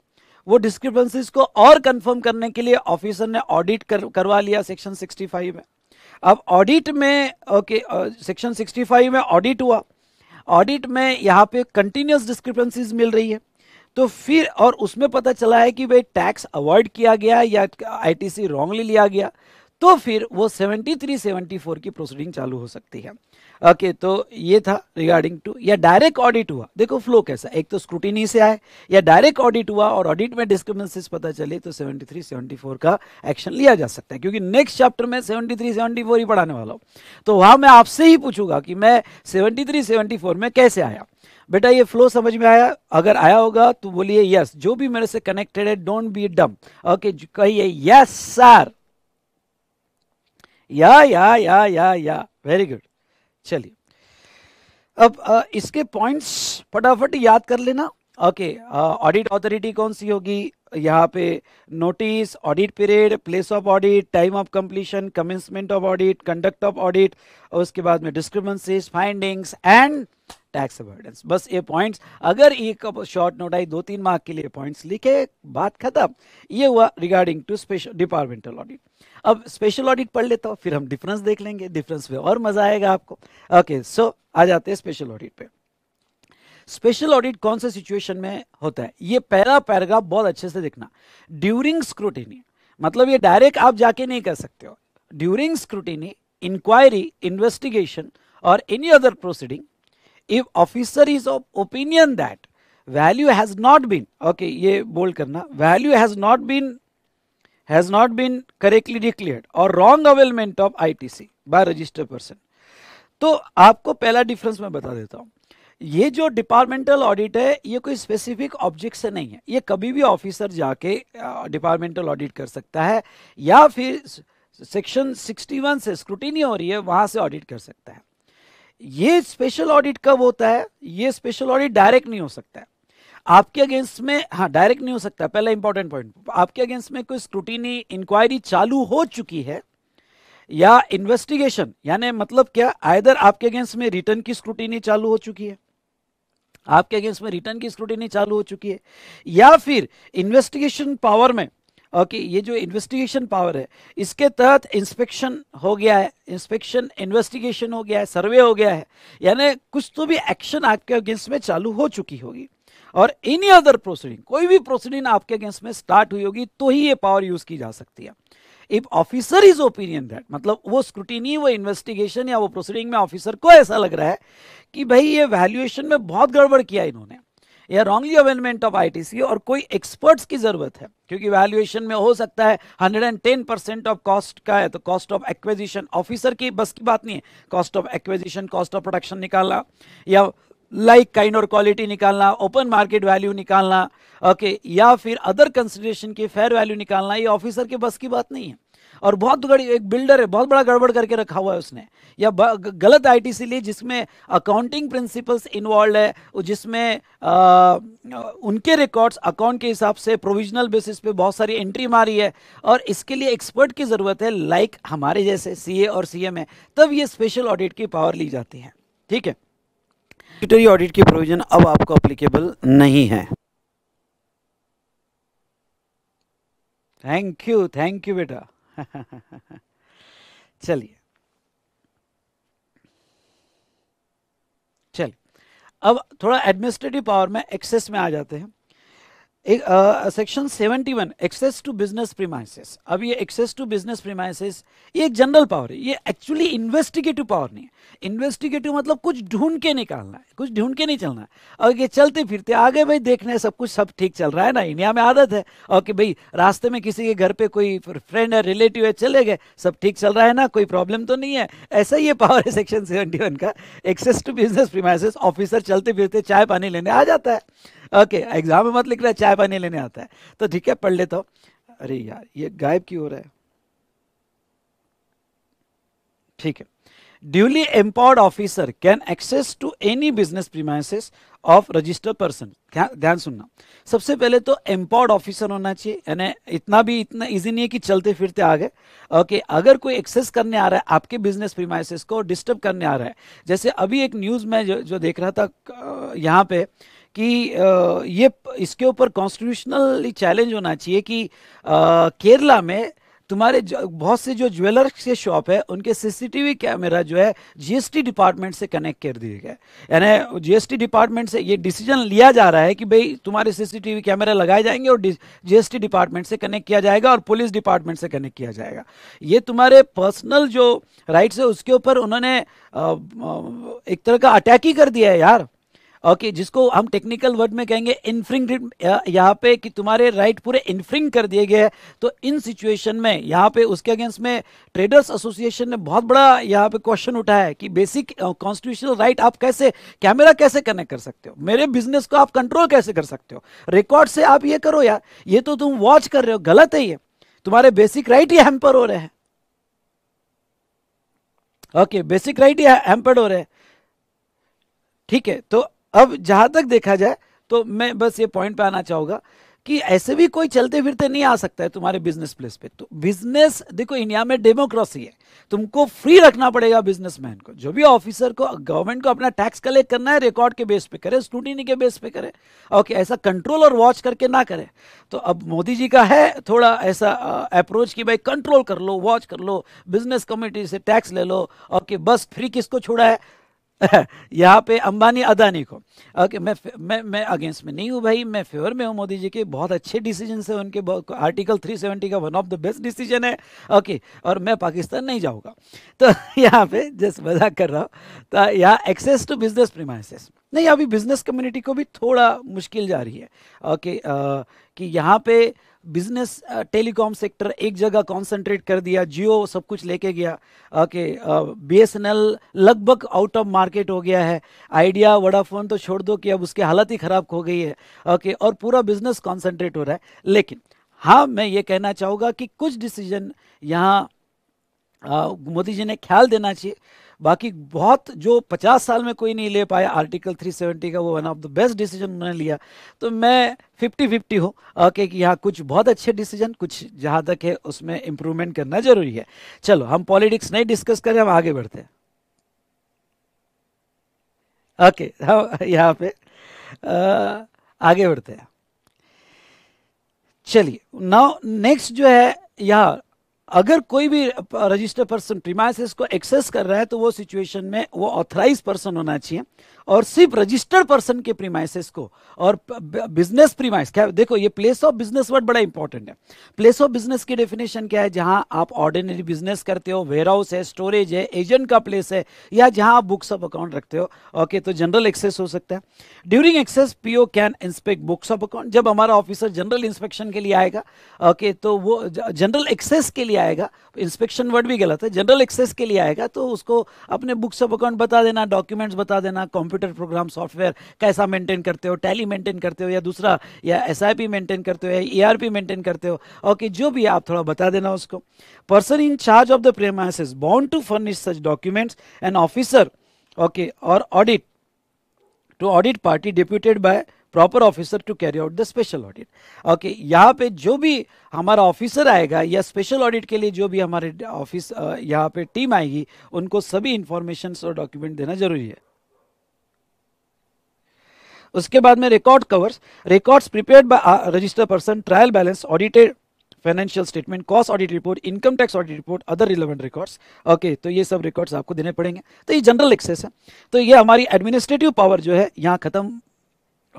वो डिस्क्रिपेंसीज को और कंफर्म करने के लिए ऑफिसर ने ऑडिट कर, करवा लिया सेक्शन 65 में अब ऑडिट में ओके सेक्शन 65 में ऑडिट हुआ ऑडिट में यहाँ पे कंटिन्यूस डिस्क्रिपेंसीज मिल रही है तो फिर और उसमें पता चला है कि भाई टैक्स अवॉइड किया गया या आईटीसी रॉन्गली लिया गया तो फिर वो 73 74 की प्रोसीडिंग चालू हो सकती है ओके okay, तो ये था रिगार्डिंग टू या डायरेक्ट ऑडिट हुआ देखो फ्लो कैसा एक तो स्क्रूटिनी से आए या डायरेक्ट ऑडिट हुआ और ऑडिट में डिस्क्रिपेंसीज पता चले तो 73 74 का एक्शन लिया जा सकता है क्योंकि नेक्स्ट चैप्टर में 73 74 ही पढ़ाने वाला हूँ तो वहाँ मैं आपसे ही पूछूंगा कि मैं सेवेंटी 74 में कैसे आया बेटा ये फ्लो समझ में आया अगर आया होगा तो बोलिए यस जो भी मेरे से कनेक्टेड है डोंट बी डम ओके कहिए yes sir yeah yeah yeah yeah या वेरी गुड चलिए अब आ, इसके पॉइंट्स फटाफट याद कर लेना ओके ऑडिट अथॉरिटी कौन सी होगी यहाँ पे notice audit period place of audit time of completion commencement of audit conduct of audit और उसके बाद में discrepancies findings and tax avoidance बस ये पॉइंट्स अगर एक शॉर्ट नोट आई दो तीन मार्क के लिए पॉइंट्स लिखे बात खत्म ये हुआ regarding to special departmental audit अब स्पेशल ऑडिट पढ़ लेता हूँ फिर हम डिफरेंस देख लेंगे डिफरेंस में और मजा आएगा आपको ओके सो आ जाते हैं स्पेशल ऑडिट पे स्पेशल ऑडिट कौन से सिचुएशन में होता है ये पहला पैराग्राफ बहुत अच्छे से देखना ड्यूरिंग स्क्रूटिनी मतलब ये डायरेक्ट आप जाके नहीं कर सकते हो ड्यूरिंग स्क्रूटिनी इंक्वायरी इन्वेस्टिगेशन और any other proceeding if officer is of opinion that value has not been okay ये बोल करना value has not been has not been correctly declare और wrong availment of I ITC by registered person तो आपको पहला difference मैं बता देता हूं ये जो डिपार्टमेंटल ऑडिट है ये कोई स्पेसिफिक ऑब्जेक्शन नहीं है ये कभी भी ऑफिसर जाके डिपार्टमेंटल ऑडिट कर सकता है या फिर सेक्शन 61 से स्क्रूटिनी हो रही है वहां से ऑडिट कर सकता है ये स्पेशल ऑडिट कब होता है ये स्पेशल ऑडिट डायरेक्ट नहीं हो सकता है आपके अगेंस्ट में हाँ डायरेक्ट नहीं हो सकता पहला इंपॉर्टेंट पॉइंट आपके अगेंस्ट में कोई स्क्रूटिनी इंक्वायरी चालू हो चुकी है या इन्वेस्टिगेशन यानी मतलब क्या आयदर आपके अगेंस्ट में रिटर्न की स्क्रूटिनी चालू हो चुकी है आपके अगेंस्ट में रिटर्न की स्क्रूटिनी चालू हो चुकी है या फिर इन्वेस्टिगेशन पावर में ओके ये जो इन्वेस्टिगेशन पावर है इसके तहत इंस्पेक्शन हो गया है इंस्पेक्शन इन्वेस्टिगेशन हो गया है सर्वे हो गया है यानी कुछ तो भी एक्शन आपके अगेंस्ट में चालू हो चुकी होगी और एनी अदर प्रोसीडिंग कोई भी प्रोसीडिंग आपके अगेंस्ट में स्टार्ट हुई होगी तो ही ये पावर यूज की जा सकती है if officer is opinion that मतलब वो स्क्रूटिनी वो इन्वेस्टिगेशन या वो प्रोसीडिंग में ऑफिसर को ऐसा लग रहा है कि भाई ये वैल्यूएशन में बहुत गड़बड़ किया इन्होंने या रॉन्गली अवेलमेंट ऑफ आईटीसी और कोई एक्सपर्ट्स की जरूरत है क्योंकि वैल्यूएशन में हो सकता है 110 परसेंट ऑफ कॉस्ट का है तो कॉस्ट ऑफ एक्विजिशन ऑफिसर की बस की बात नहीं है cost of acquisition cost of production निकालना या लाइक काइंड और क्वालिटी निकालना ओपन मार्केट वैल्यू निकालना ओके okay, या फिर अदर कंसिडरेशन की फेयर वैल्यू निकालना ये ऑफिसर के बस की बात नहीं है और बहुत गड़ी एक बिल्डर है बहुत बड़ा गड़बड़ करके रखा हुआ है उसने या गलत आई टी ली जिसमें अकाउंटिंग प्रिंसिपल्स इन्वॉल्व है जिसमें आ, उनके रिकॉर्ड्स अकाउंट के हिसाब से प्रोविजनल बेसिस पे बहुत सारी एंट्री मारी है और इसके लिए एक्सपर्ट की ज़रूरत है लाइक हमारे जैसे सीए और सीएम है तब ये स्पेशल ऑडिट की पावर ली जाती है ठीक है स्टेटरी ऑडिट की प्रोविजन अब आपको अप्लीकेबल नहीं है थैंक यू थैंक यू बेटा चलिए चलिए अब थोड़ा एडमिनिस्ट्रेटिव पावर में एक्सेस में आ जाते हैं section seventy one access to business premises अब ये एक्सेस टू बिजनेस प्रीमाइसिस ये एक जनरल पावर है ये एक्चुअली इन्वेस्टिगेटिव पावर नहीं है इन्वेस्टिगेटिव मतलब कुछ ढूंढ के निकालना है कुछ ढूंढ के नहीं चलना है और ये चलते फिरते आगे भाई देखने सब कुछ सब ठीक चल रहा है ना इंडिया में आदत है और कि भाई रास्ते में किसी के घर पर कोई फ्रेंड है रिलेटिव है चले गए सब ठीक चल रहा है ना कोई प्रॉब्लम तो नहीं है ऐसा ही पावर है सेक्शन सेवेंटी का access to business premises officer चलते फिरते चाय पानी लेने आ जाता है ओके एग्जाम में मत लिख रहा चाय पानी लेने आता है तो ठीक है पढ़ लेता हूँ अरे यार ये गायब क्यों हो रहा है ठीक है duly empowered officer can access to any business premises of registered person ध्यान सुनना सबसे पहले तो एम्पावर्ड ऑफिसर होना चाहिए यानी इतना भी इतना इजी नहीं है कि चलते फिरते आ गए ओके अगर कोई एक्सेस करने आ रहा है आपके बिजनेस प्रीमाइसिस को डिस्टर्ब करने आ रहा है जैसे अभी एक न्यूज़ में जो, जो देख रहा था यहाँ पे कि ये इसके ऊपर कॉन्स्टिट्यूशनली चैलेंज होना चाहिए कि केरला में तुम्हारे बहुत से जो ज्वेलर्स के शॉप है उनके सीसीटीवी कैमरा जो है जीएसटी डिपार्टमेंट से कनेक्ट कर दिए गए यानी जीएसटी डिपार्टमेंट से ये डिसीजन लिया जा रहा है कि भाई तुम्हारे सीसीटीवी कैमरा लगाए जाएंगे और जीएसटी डिपार्टमेंट से कनेक्ट किया जाएगा और पुलिस डिपार्टमेंट से कनेक्ट किया जाएगा ये तुम्हारे पर्सनल जो राइट्स है उसके ऊपर उन्होंने एक तरह का अटैक ही कर दिया है यार ओके जिसको हम टेक्निकल वर्ड में कहेंगे इन्फ्रिंग यहाँ पे कि तुम्हारे राइट पूरे इन्फ्रिंग कर दिए गए तो इन सिचुएशन में यहाँ पे उसके अगेंस्ट में ट्रेडर्स एसोसिएशन ने बहुत बड़ा यहाँ पे क्वेश्चन उठाया है कि बेसिक कॉन्स्टिट्यूशनल राइट आप कैसे कैमरा कैसे कनेक्ट कर सकते हो मेरे बिजनेस को आप कंट्रोल कैसे कर सकते हो रिकॉर्ड से आप ये करो यार ये तो तुम वॉच कर रहे हो गलत है ये तुम्हारे बेसिक राइट ही हैम्पर हो रहे हैं ओके बेसिक राइट ही हेम्पर्ड हो रहे हैं ठीक है तो अब जहाँ तक देखा जाए तो मैं बस ये पॉइंट पे आना चाहूंगा कि ऐसे भी कोई चलते फिरते नहीं आ सकता है तुम्हारे बिजनेस प्लेस पे तो बिजनेस देखो इंडिया में डेमोक्रेसी है तुमको फ्री रखना पड़ेगा बिजनेसमैन को जो भी ऑफिसर को गवर्नमेंट को अपना टैक्स कलेक्ट करना है रिकॉर्ड के बेस पे करे स्क्रूटिनी के बेस पे करे ओके ऐसा कंट्रोल और वॉच करके ना करे तो अब मोदी जी का है थोड़ा ऐसा अप्रोच कि भाई कंट्रोल कर लो वॉच कर लो बिजनेस कम्युनिटी से टैक्स ले लो ओके बस फ्री किसको छोड़ा है यहाँ पे अंबानी अदानी को ओके मैं मैं मैं अगेंस्ट में नहीं हूँ भाई मैं फेवर में हूँ मोदी जी के बहुत अच्छे डिसीजन है उनके आर्टिकल 370 का one of the best decision है ओके और मैं पाकिस्तान नहीं जाऊँगा तो यहाँ पे जस्ट मजाक कर रहा हूँ तो यहाँ एक्सेस टू बिजनेस प्रीमाइसिस नहीं अभी बिजनेस कम्युनिटी को भी थोड़ा मुश्किल जा रही है ओके आ, कि यहाँ पे बिजनेस टेलीकॉम सेक्टर एक जगह कॉन्सेंट्रेट कर दिया जियो सब कुछ लेके गया okay B S N L लगभग आउट ऑफ मार्केट हो गया है आइडिया वोडाफोन तो छोड़ दो कि अब उसकी हालत ही ख़राब हो गई है ओके और पूरा बिजनेस कॉन्सेंट्रेट हो रहा है लेकिन हाँ मैं ये कहना चाहूँगा कि कुछ डिसीजन यहाँ uh, मोदी जी ने ख्याल देना चाहिए बाकी बहुत जो 50 साल में कोई नहीं ले पाया आर्टिकल 370 का वो one of the best decision उन्होंने लिया तो मैं 50 फिफ्टी हूँ ओके कि यहाँ कुछ बहुत अच्छे डिसीजन कुछ जहाँ तक है उसमें इम्प्रूवमेंट करना जरूरी है चलो हम पॉलिटिक्स नहीं डिस्कस करें हम आगे बढ़ते हैं ओके हम यहाँ पे आ, आगे बढ़ते हैं चलिए नाउ नेक्स्ट जो है यहाँ अगर कोई भी रजिस्टर्ड पर्सन प्रीमाइसिस को एक्सेस कर रहा है तो वो सिचुएशन में वो ऑथराइज पर्सन होना चाहिए और सिर्फ रजिस्टर्ड पर्सन के प्रीमाइसेस को और बिजनेस प्रीमाइस क्या देखो ये प्लेस ऑफ बिजनेस वर्ड बड़ा इंपॉर्टेंट है प्लेस ऑफ बिजनेस की डेफिनेशन क्या है जहां आप ऑर्डिनरी बिजनेस करते हो वेयर हाउस है स्टोरेज है एजेंट का प्लेस है या जहां आप बुक्स ऑफ अकाउंट रखते हो ओके तो जनरल एक्सेस हो सकता है during access PO can inspect books of account जब हमारा ऑफिसर जनरल इंस्पेक्शन के लिए आएगा ओके तो वो जनरल एक्सेस के लिए आएगा इंस्पेक्शन वर्ड भी गलत है जनरल एक्सेस के लिए आएगा तो उसको अपने बुक्स ऑफ अकाउंट बता देना डॉक्यूमेंट्स बता देना कंप्यूटर कंप्यूटर प्रोग्राम सॉफ्टवेयर कैसा मेंटेन करते हो टैली मेंटेन करते हो या दूसरा या एस मेंटेन करते हो या ई e मेंटेन करते हो ओके जो भी आप थोड़ा बता देना उसको person in charge of the premise is to furnish such documents and officer okay और audit to audit party deputed by proper officer to carry out the special audit okay यहाँ पे जो भी हमारा ऑफिसर आएगा या स्पेशल ऑडिट के लिए जो भी हमारे ऑफिस यहाँ पे टीम आएगी उनको सभी इंफॉर्मेशन और डॉक्यूमेंट देना जरूरी है उसके बाद में record covers records prepared by register person trial balance audited financial statement cost audit report income tax audit report other relevant records okay तो ये सब रिकॉर्ड्स आपको देने पड़ेंगे तो ये जनरल एक्सेस है तो ये हमारी एडमिनिस्ट्रेटिव पावर जो है यहाँ खत्म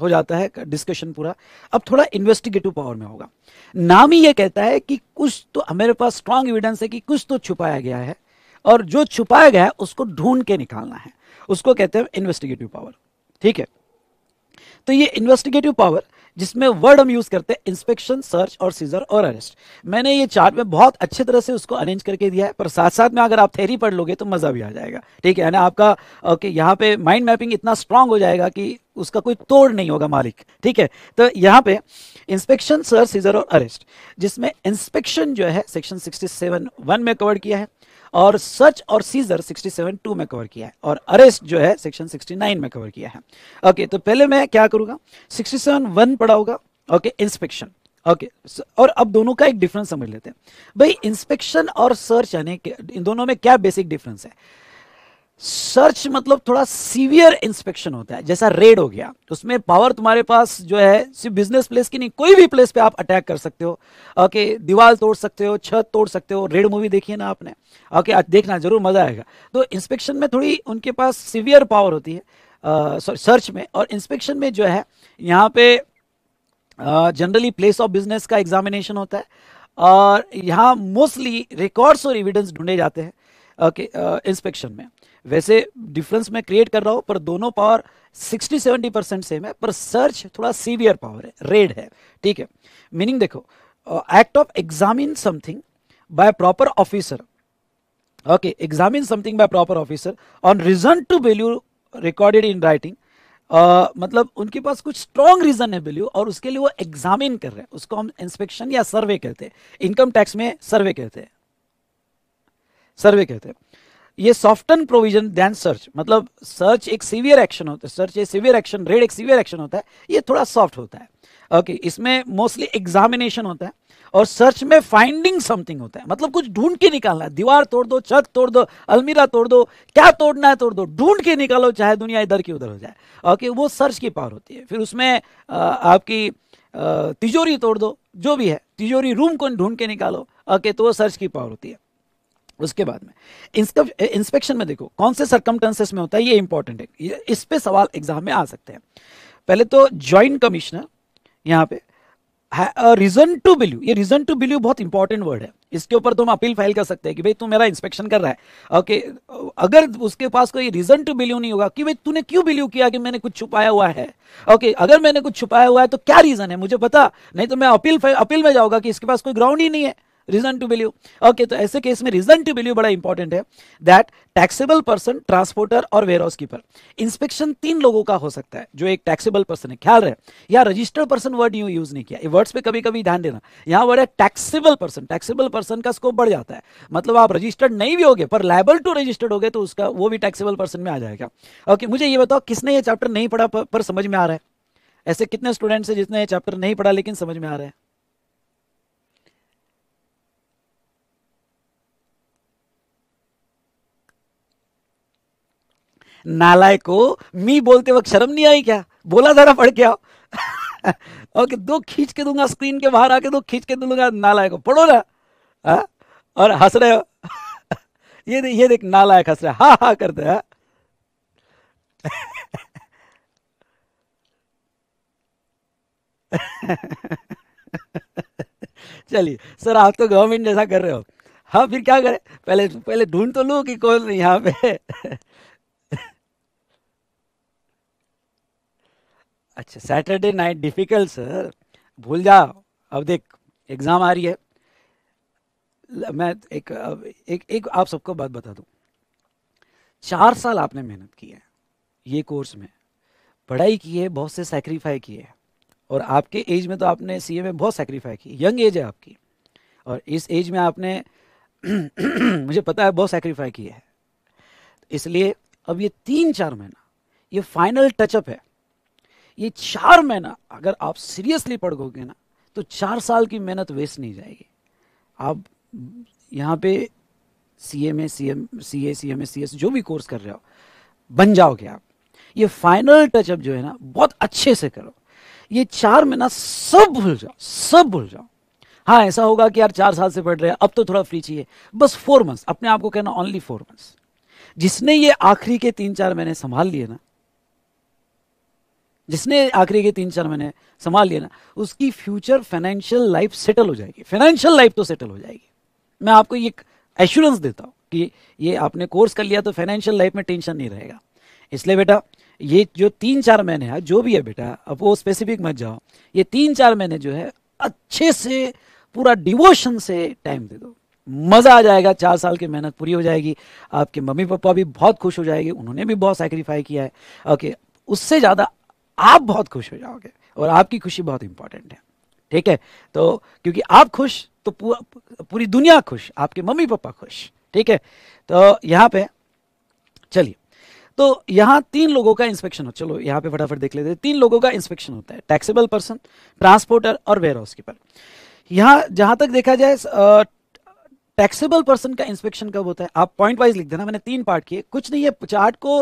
हो जाता है डिस्कशन पूरा अब थोड़ा इन्वेस्टिगेटिव पावर में होगा नाम ही ये कहता है कि कुछ तो हमारे पास स्ट्रांग एविडेंस है कि कुछ तो छुपाया गया है और जो छुपाया गया है उसको ढूंढ के निकालना है उसको कहते हैं इन्वेस्टिगेटिव पावर ठीक है तो ये इन्वेस्टिगेटिव पावर जिसमें वर्ड हम यूज करते हैं इंस्पेक्शन सर्च और सीजर और अरेस्ट मैंने ये चार्ट में बहुत अच्छे तरह से उसको अरेंज करके दिया है पर साथ साथ में अगर आप थेरी पढ़ लोगे तो मजा भी आ जाएगा ठीक है ना आपका ओके यहाँ पे माइंड मैपिंग इतना स्ट्रांग हो जाएगा कि उसका कोई तोड़ नहीं होगा मालिक ठीक है तो यहाँ पे इंस्पेक्शन सर्च सीजर और अरेस्ट जिसमें इंस्पेक्शन जो है सेक्शन सिक्सटी सेवन वन में कवर किया है और सच और सीजर 67 टू में कवर किया है और अरेस्ट जो है सेक्शन 69 में कवर किया है ओके तो पहले मैं क्या करूंगा 67 वन पढ़ा होगा ओके इंस्पेक्शन ओके और अब दोनों का एक डिफरेंस समझ लेते हैं भाई इंस्पेक्शन और सर्च यानी इन दोनों में क्या बेसिक डिफरेंस है सर्च मतलब थोड़ा सीवियर इंस्पेक्शन होता है जैसा रेड हो गया उसमें पावर तुम्हारे पास जो है सिर्फ बिजनेस प्लेस की नहीं कोई भी प्लेस पे आप अटैक कर सकते हो ओके दीवार तोड़ सकते हो छत तोड़ सकते हो रेड मूवी देखी है ना आपने ओके देखना जरूर मजा आएगा तो इंस्पेक्शन में थोड़ी उनके पास सीवियर पावर होती है सॉरी सर्च में और इंस्पेक्शन में जो है यहाँ पे जनरली प्लेस ऑफ बिजनेस का एग्जामिनेशन होता है और यहाँ मोस्टली रिकॉर्ड्स और एविडेंस ढूंढे जाते हैं ओके इंस्पेक्शन में वैसे डिफरेंस मैं क्रिएट कर रहा हूं पर दोनों पावर 60 70 परसेंट सेम है पर सर्च थोड़ा सीवियर पावर है रेड है ठीक है मीनिंग देखो act of examine something by proper officer okay examine something by proper officer on reason to value recorded in writing मतलब उनके पास कुछ स्ट्रॉन्ग रीजन है वेल्यू और उसके लिए वो एग्जामिन कर रहे हैं उसको हम इंस्पेक्शन या सर्वे कहते हैं इनकम टैक्स में सर्वे कहते हैं सर्वे कहते हैं ये सॉफ्टन प्रोविजन दैन सर्च मतलब सर्च एक सीवियर एक्शन होता है सर्च एक सीवियर एक्शन रेड एक सीवियर एक्शन होता है ये थोड़ा सॉफ्ट होता है ओके okay, इसमें मोस्टली एग्जामिनेशन होता है और सर्च में फाइंडिंग समथिंग होता है मतलब कुछ ढूंढ के निकालना है दीवार तोड़ दो छत तोड़ दो अलमीरा तोड़ दो क्या तोड़ना है तोड़ दो ढूंढ के निकालो चाहे दुनिया इधर की उधर हो जाए ओके okay, वो सर्च की पावर होती है फिर उसमें आ, आपकी तिजोरी तोड़ दो जो भी है तिजोरी रूम को ढूंढ के निकालो ओके okay, तो वो सर्च की पावर होती है उसके बाद में इंस्पेक्शन में देखो कौन से सर्कमटेंसेस में होता है ये इंपॉर्टेंट है इस पे सवाल एग्जाम में आ सकते हैं पहले तो ज्वाइंट कमिश्नर यहाँ पे रीजन टू बिलीव ये रीजन टू बिलीव बहुत इंपॉर्टेंट वर्ड है इसके ऊपर तुम अपील फाइल कर सकते हैं कि भाई तू मेरा इंस्पेक्शन कर रहा है ओके अगर उसके पास कोई रीजन टू बिलीव नहीं होगा कि भाई तूने क्यों बिलीव किया कि मैंने कुछ छुपाया हुआ है ओके अगर मैंने कुछ छुपाया हुआ है तो क्या रीजन है मुझे पता नहीं तो मैं अपील अपील में जाऊंगा कि इसके पास कोई ग्राउंड ही नहीं है रीजन टू बिलीव ओके तो ऐसे केस में रीजन टू बिलीव बड़ा इंपॉर्टेंट है दैट टैक्सेबल पर्सन ट्रांसपोर्टर और वेयर हाउस कीपर इंस्पेक्शन तीन लोगों का हो सकता है जो एक टैक्सेबल पर्सन है ख्याल रहे या registered person word you use नहीं किया ये वर्ड्स पे कभी कभी ध्यान देना यहाँ वर्ड है टैक्सेबल पर्सन टैक्सेबल पर्सन का स्कोप बढ़ जाता है मतलब आप रजिस्टर्ड नहीं भी हो पर लाइबल टू रजिस्टर्ड हो गए तो उसका वो भी टैक्सेबल पर्सन में आ जाएगा ओके okay, मुझे ये बताओ किसने ये चैप्टर नहीं पढ़ा पर, पर समझ में आ रहा है ऐसे कितने स्टूडेंट्स हैं जिसने ये चैप्टर नहीं पढ़ा लेकिन समझ में आ रहा है नालायक को मी बोलते वक्त शर्म नहीं आई क्या बोला जरा पढ़ के आओ ओके दो खींच के दूंगा स्क्रीन के बाहर आके दो खींच के दूंगा नालायक को पढ़ो ना आ? हाँ? और हंस रहे हो ये दे, ये देख नालायक हंस रहे हा हा करते हैं चलिए सर आप तो गवर्नमेंट जैसा कर रहे हो हाँ फिर क्या करें पहले पहले ढूंढ तो लो कि कौन यहाँ पे अच्छा सैटरडे नाइट डिफिकल्ट सर भूल जा अब देख एग्ज़ाम आ रही है मैं एक एक एक आप सबको बात बता दूं चार साल आपने मेहनत की है ये कोर्स में पढ़ाई की है बहुत से सेक्रीफाई किए हैं और आपके एज में तो आपने सीए में बहुत सेक्रीफाई की यंग एज है आपकी और इस एज में आपने मुझे पता है बहुत सेक्रीफाई किए है इसलिए अब ये तीन चार महीना ये फाइनल टचअप है ये चार महीना अगर आप सीरियसली पढ़ोगे ना तो चार साल की मेहनत वेस्ट नहीं जाएगी आप यहाँ पे C M A C M C A C M A C S जो भी कोर्स कर रहे हो बन जाओगे आप ये फाइनल टचअप जो है ना बहुत अच्छे से करो ये चार महीना सब भूल जाओ सब भूल जाओ हाँ ऐसा होगा कि यार चार साल से पढ़ रहे हैं अब तो थोड़ा फ्री चाहिए बस फोर मंथ्स अपने आप को कहना ओनली फोर मंथ्स जिसने ये आखिरी के तीन चार महीने संभाल लिए ना जिसने आखिरी के तीन चार महीने संभाल लिया ना उसकी फ्यूचर फाइनेंशियल लाइफ सेटल हो जाएगी फाइनेंशियल लाइफ तो सेटल हो जाएगी मैं आपको एक एश्योरेंस देता हूँ कि ये आपने कोर्स कर लिया तो फाइनेंशियल लाइफ में टेंशन नहीं रहेगा इसलिए बेटा ये जो तीन चार महीने है जो भी है बेटा अब वो स्पेसिफिक मत जाओ ये तीन चार महीने जो है अच्छे से पूरा डिवोशन से टाइम दे दो मज़ा आ जाएगा चार साल की मेहनत पूरी हो जाएगी आपके मम्मी पापा भी बहुत खुश हो जाएंगे उन्होंने भी बहुत सेक्रीफाई किया है ओके उससे ज़्यादा आप बहुत खुश हो जाओगे और आपकी खुशी बहुत इंपॉर्टेंट है ठीक है तो क्योंकि आप खुश तो पूरी दुनिया खुश आपके मम्मी पापा खुश ठीक है तो यहाँ पे चलिए तो यहाँ तीन लोगों का इंस्पेक्शन हो चलो यहाँ पे फटाफट देख लेते हैं तीन लोगों का इंस्पेक्शन होता है टैक्सेबल पर्सन ट्रांसपोर्टर और वेयर हाउस कीपर यहाँ जहां तक देखा जाए टैक्सेबल पर्सन का इंस्पेक्शन कब होता है आप पॉइंट वाइज लिख देना मैंने तीन पार्ट किए कुछ नहीं है चार्ट को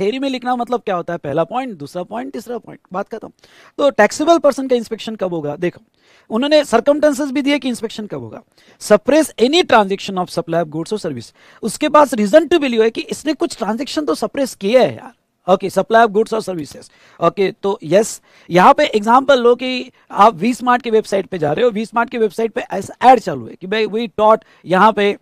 थेरी में लिखना मतलब क्या होता है पहला पॉइंट दूसरा पॉइंट तीसरा पॉइंट बात खत्म तो टैक्सेबल पर्सन का इंस्पेक्शन कब होगा देखो उन्होंने सर्कमटेंसेज भी दिए कि इंस्पेक्शन कब होगा suppress any transaction of supply of goods और सर्विस उसके पास रीजन टू बिलीव है कि इसने कुछ ट्रांजेक्शन तो सप्रेस किया है यार ओके सप्लाई ऑफ गुड्स और सर्विसेज ओके तो यस यहाँ पे एग्जांपल लो कि आप वी स्मार्ट की वेबसाइट पे जा रहे हो वी स्मार्ट की वेबसाइट पे ऐसा एड चालू है कि भाई वी टॉट यहाँ पे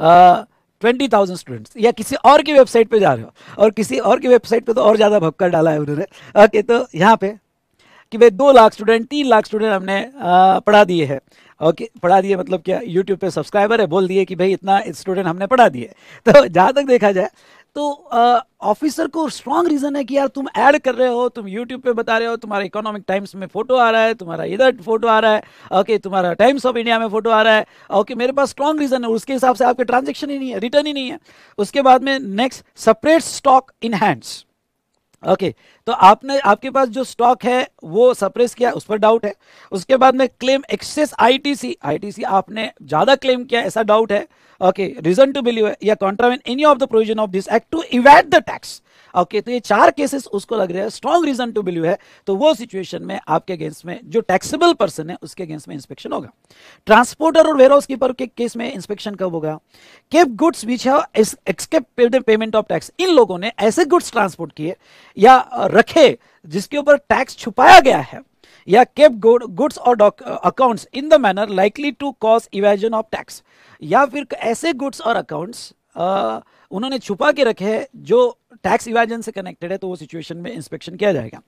ah, uh, twenty thousand students या किसी और की वेबसाइट पे जा रहे हो और किसी और की वेबसाइट पे तो और ज़्यादा भक्कर डाला है उन्होंने ओके तो यहाँ पे कि भाई दो लाख स्टूडेंट तीन लाख स्टूडेंट हमने पढ़ा दिए हैं ओके पढ़ा दिए मतलब क्या यूट्यूब पे सब्सक्राइबर है बोल दिए कि भाई इतना स्टूडेंट हमने पढ़ा दिए तो जहाँ तक देखा जाए तो ऑफिसर को स्ट्रांग रीज़न है कि यार तुम ऐड कर रहे हो तुम यूट्यूब पे बता रहे हो तुम्हारा इकोनॉमिक टाइम्स में फोटो आ रहा है तुम्हारा इधर फोटो आ रहा है ओके तुम्हारा टाइम्स ऑफ इंडिया में फोटो आ रहा है ओके मेरे पास स्ट्रांग रीज़न है उसके हिसाब से आपके ट्रांजेक्शन ही नहीं है रिटर्न ही नहीं है उसके बाद में next separate stock in hands okay तो आपने आपके पास जो स्टॉक है वो सप्रेस किया उस पर डाउट है उसके बाद में क्लेम एक्सेस आईटीसी आईटीसी आपने ज़्यादा क्लेम किया ऐसा डाउट है ओके रीजन टू बिलीव या contravene any of the provision of this act to evade the tax okay okay, तो ये चार केसेस उसको लग रहे हैं स्ट्रॉन्ग रीजन टू बिलीव है तो वो सिचुएशन में आपके अगेंस्ट में जो टैक्सेबल पर्सन है उसके अगेंस्ट में इंस्पेक्शन होगा ट्रांसपोर्टर और वेयर हाउस कीपर के केस में इंस्पेक्शन कब होगा केप गुड्स बीच है पेमेंट ऑफ टैक्स इन लोगों ने ऐसे गुड्स ट्रांसपोर्ट किए या रखे जिसके ऊपर टैक्स छुपाया गया है या केप गुड्स और accounts in the manner likely to cause evasion of tax या फिर ऐसे गुड्स और अकाउंट्स उन्होंने छुपा के रखे हैं जो टैक्स इवेजन से कनेक्टेड है तो वो सिचुएशन में इंस्पेक्शन किया जाएगा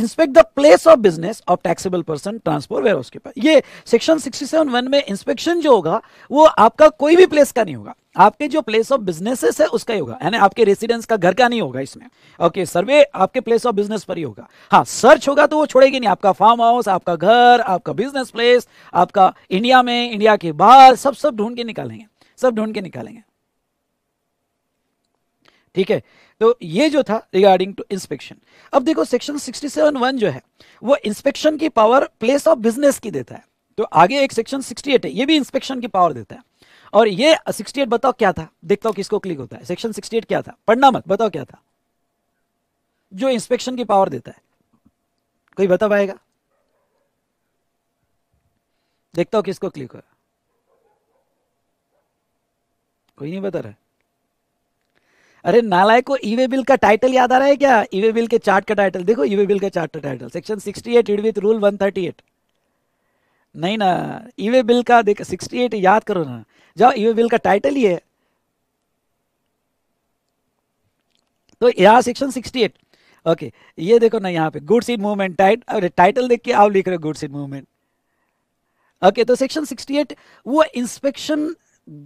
inspect the place of business of taxable person transport warehouse के पास ये सेक्शन 671 में इंस्पेक्शन जो होगा वो आपका कोई भी प्लेस का नहीं होगा आपके जो प्लेस ऑफ बिजनेसेस है उसका ही होगा यानी आपके रेसिडेंस का घर का नहीं होगा इसमें ओके okay, सर्वे आपके प्लेस ऑफ बिजनेस पर ही होगा हाँ सर्च होगा तो वो छोड़ेगी नहीं आपका फार्म हाउस आपका घर आपका बिजनेस प्लेस आपका इंडिया में इंडिया के बाहर सब सब ढूंढ के निकालेंगे सब ढूंढ के निकालेंगे ठीक है तो ये जो था रिगार्डिंग टू इंस्पेक्शन अब देखो सेक्शन सिक्सटी वन जो है वो इंस्पेक्शन की पावर प्लेस ऑफ बिजनेस की देता है तो आगे एक सेक्शन 68 है ये भी इंस्पेक्शन की पावर देता है और ये 68 बताओ क्या था देखता हूं किसको क्लिक होता है सेक्शन 68 क्या था पढ़ना मत बताओ क्या था जो इंस्पेक्शन की पावर देता है कोई बता पाएगा देखता हूं किसको क्लिक हुआ कोई नहीं बता रहा अरे नालायक को ईवे e बिल का टाइटल याद आ रहा है क्या ईवे e बिल के चार्ट का टाइटल देखो ईवे e बिल के चार्ट का title section 68 eight with rule 138 नहीं ना ईवे बिल का देख 68 याद करो ना जाओ ईवे बिल का टाइटल ही है तो यहाँ सेक्शन 68 ओके ये देखो ना यहाँ पे गुड इन मूवमेंट टाइट अरे टाइटल देख के आप लिख रहे हो गुड इन मूवमेंट ओके तो सेक्शन 68 वो इंस्पेक्शन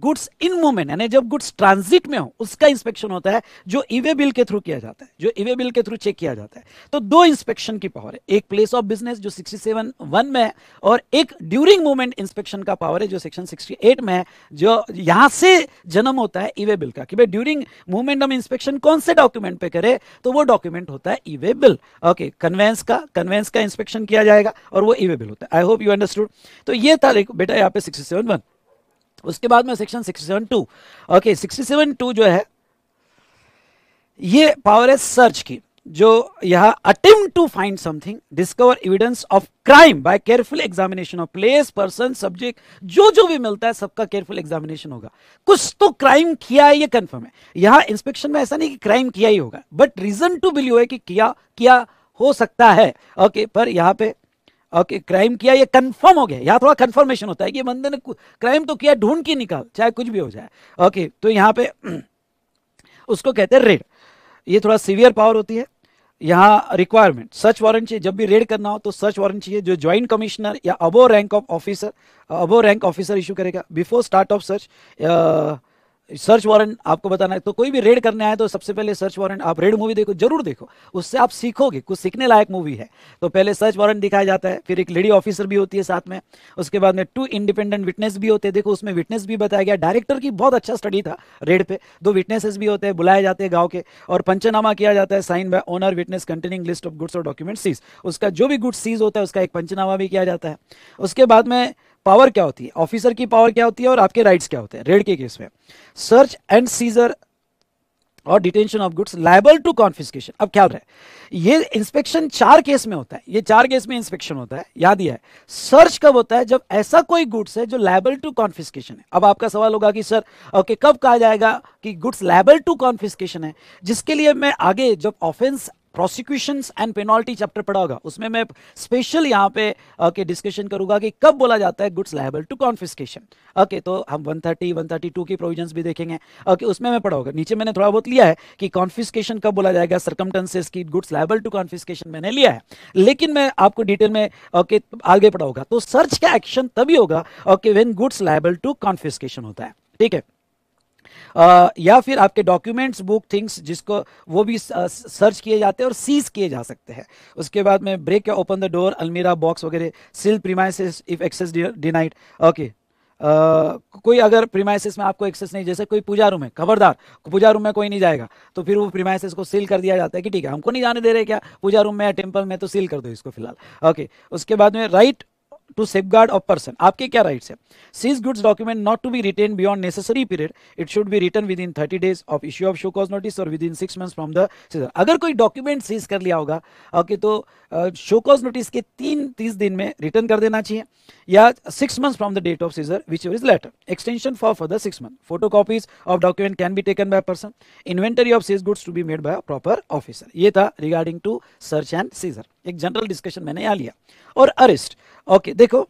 गुड्स इन मूवमेंट यानी जब गुड्स ट्रांजिट में हो उसका इंस्पेक्शन होता है जो ईवे बिल के थ्रू किया जाता है जो ईवे बिल के थ्रू चेक किया जाता है तो दो इंस्पेक्शन की पावर है एक प्लेस ऑफ बिजनेस जो 67 वन में है और एक ड्यूरिंग मूवमेंट इंस्पेक्शन का पावर है जो सेक्शन 68 में है जो यहां से जन्म होता है ईवे बिल का कि भाई ड्यूरिंग मूवमेंट हम इंस्पेक्शन कौन से डॉक्यूमेंट पे करे तो वो डॉक्यूमेंट होता है ईवे बिल ओके कन्वेंस का कन्वेंस का इंस्पेक्शन किया जाएगा और वो ईवे बिल होता है आई होप यू अंडरस्टूड तो ये था बेटा यहाँ पे सिक्सटी सेवन वन उसके बाद में section sixty seven two okay sixty seven two जो है ये पावर है सर्च की जो यहां attempt to find something discover evidence of crime by careful examination of place person subject जो जो भी मिलता है सबका केयरफुल एग्जामिनेशन होगा कुछ तो क्राइम किया है ये कंफर्म है यहां इंस्पेक्शन में ऐसा नहीं कि क्राइम किया ही होगा बट रीजन टू बिलीव है कि किया किया हो सकता है ओके okay, पर यहां पर ओके क्राइम किया ये कंफर्म हो गया यहाँ थोड़ा कंफर्मेशन होता है कि बंदे ने क्राइम तो किया ढूंढ के निकाल चाहे कुछ भी हो जाए ओके तो यहाँ पे उसको कहते हैं रेड ये थोड़ा सीवियर पावर होती है यहाँ रिक्वायरमेंट सर्च वारंट चाहिए जब भी रेड करना हो तो सर्च वारंट चाहिए जो ज्वाइंट कमिश्नर या above rank of officer above rank officer issue करेगा before start of search search warrant आपको बताना है तो कोई भी रेड करने आए तो सबसे पहले सर्च वारंट आप रेड मूवी देखो जरूर देखो उससे आप सीखोगे कुछ सीखने लायक मूवी है तो पहले सर्च वारंट दिखाया जाता है फिर एक लेडी ऑफिसर भी होती है साथ में उसके बाद में टू इंडिपेंडेंट विटनेस भी होते हैं देखो उसमें विटनेस भी बताया गया डायरेक्टर की बहुत अच्छा स्टडी था रेड पे दो विटनेसेस भी होते हैं बुलाए जाते हैं गाँव के और पंचनामा किया जाता है sign by owner witness containing list of goods और डॉक्यूमेंट सीज उसका जो भी गुड्स सीज होता है उसका एक पंचनामा भी किया जाता है उसके बाद में पावर क्या होती है ऑफिसर की पावर क्या होती है और आपके राइट्स क्या होते हैं रेड के केस में सर्च एंड सीजर और detention of goods liable to confiscation अब क्या हो है ये इंस्पेक्शन चार केस में होता है ये चार केस में इंस्पेक्शन होता है याद ही है सर्च कब होता है जब ऐसा कोई गुड्स है जो लाइबल टू कॉन्फिस्केशन है अब आपका सवाल होगा कि सर ओके कब कहा जाएगा कि गुड्स लाइबल टू कॉन्फिस्केशन है जिसके लिए मैं आगे जब offence prosecution and penalty chapter पढ़ा होगा उसमें मैं स्पेशल यहाँ पे ओके डिस्कशन करूंगा कि कब बोला जाता है goods liable to confiscation okay तो हम 130 132 की प्रोविजंस भी देखेंगे ओके उसमें मैं पढ़ा होगा नीचे मैंने थोड़ा बहुत लिया है कि कॉन्फिस्केशन कब बोला जाएगा सर्कमटेंसेस की गुड्स लाइबल टू कॉन्फिस्केशन मैंने लिया है लेकिन मैं आपको डिटेल में ओके आगे पढ़ा होगा तो सर्च का एक्शन तभी होगा okay when goods liable to confiscation होता है ठीक है या फिर आपके डॉक्यूमेंट्स बुक थिंग्स जिसको वो भी सर्च किए जाते हैं और सीज किए जा सकते हैं उसके बाद में ब्रेक या ओपन द डोर अलमीरा बॉक्स वगैरह seal premises if access denied okay Uh, कोई अगर प्रीमाइसिस में आपको एक्सेस नहीं जैसे कोई पूजा रूम है खबरदार पूजा रूम में कोई नहीं जाएगा तो फिर वो प्रीमाइसिस को सील कर दिया जाता है कि ठीक है हमको नहीं जाने दे रहे क्या पूजा रूम में या टेम्पल में तो सील कर दो इसको फिलहाल ओके okay, उसके बाद में right to safeguard of person आपके क्या राइट्स है seize goods document not to be retained beyond necessary period it should be return within thirty days of issue of show cause notice और within six month from the seizure अगर कोई document seize कर लिया होगा okay तो show cause notice के तीन तीस दिन में रिटर्न कर देना चाहिए या six month from the date of seizure which is later extension for for the six month photo copies of document can be taken by person inventory of seize goods to be made by proper officer ये था regarding to search and seizure एक general discussion मैंने यहाँ लिया और arrest okay देखो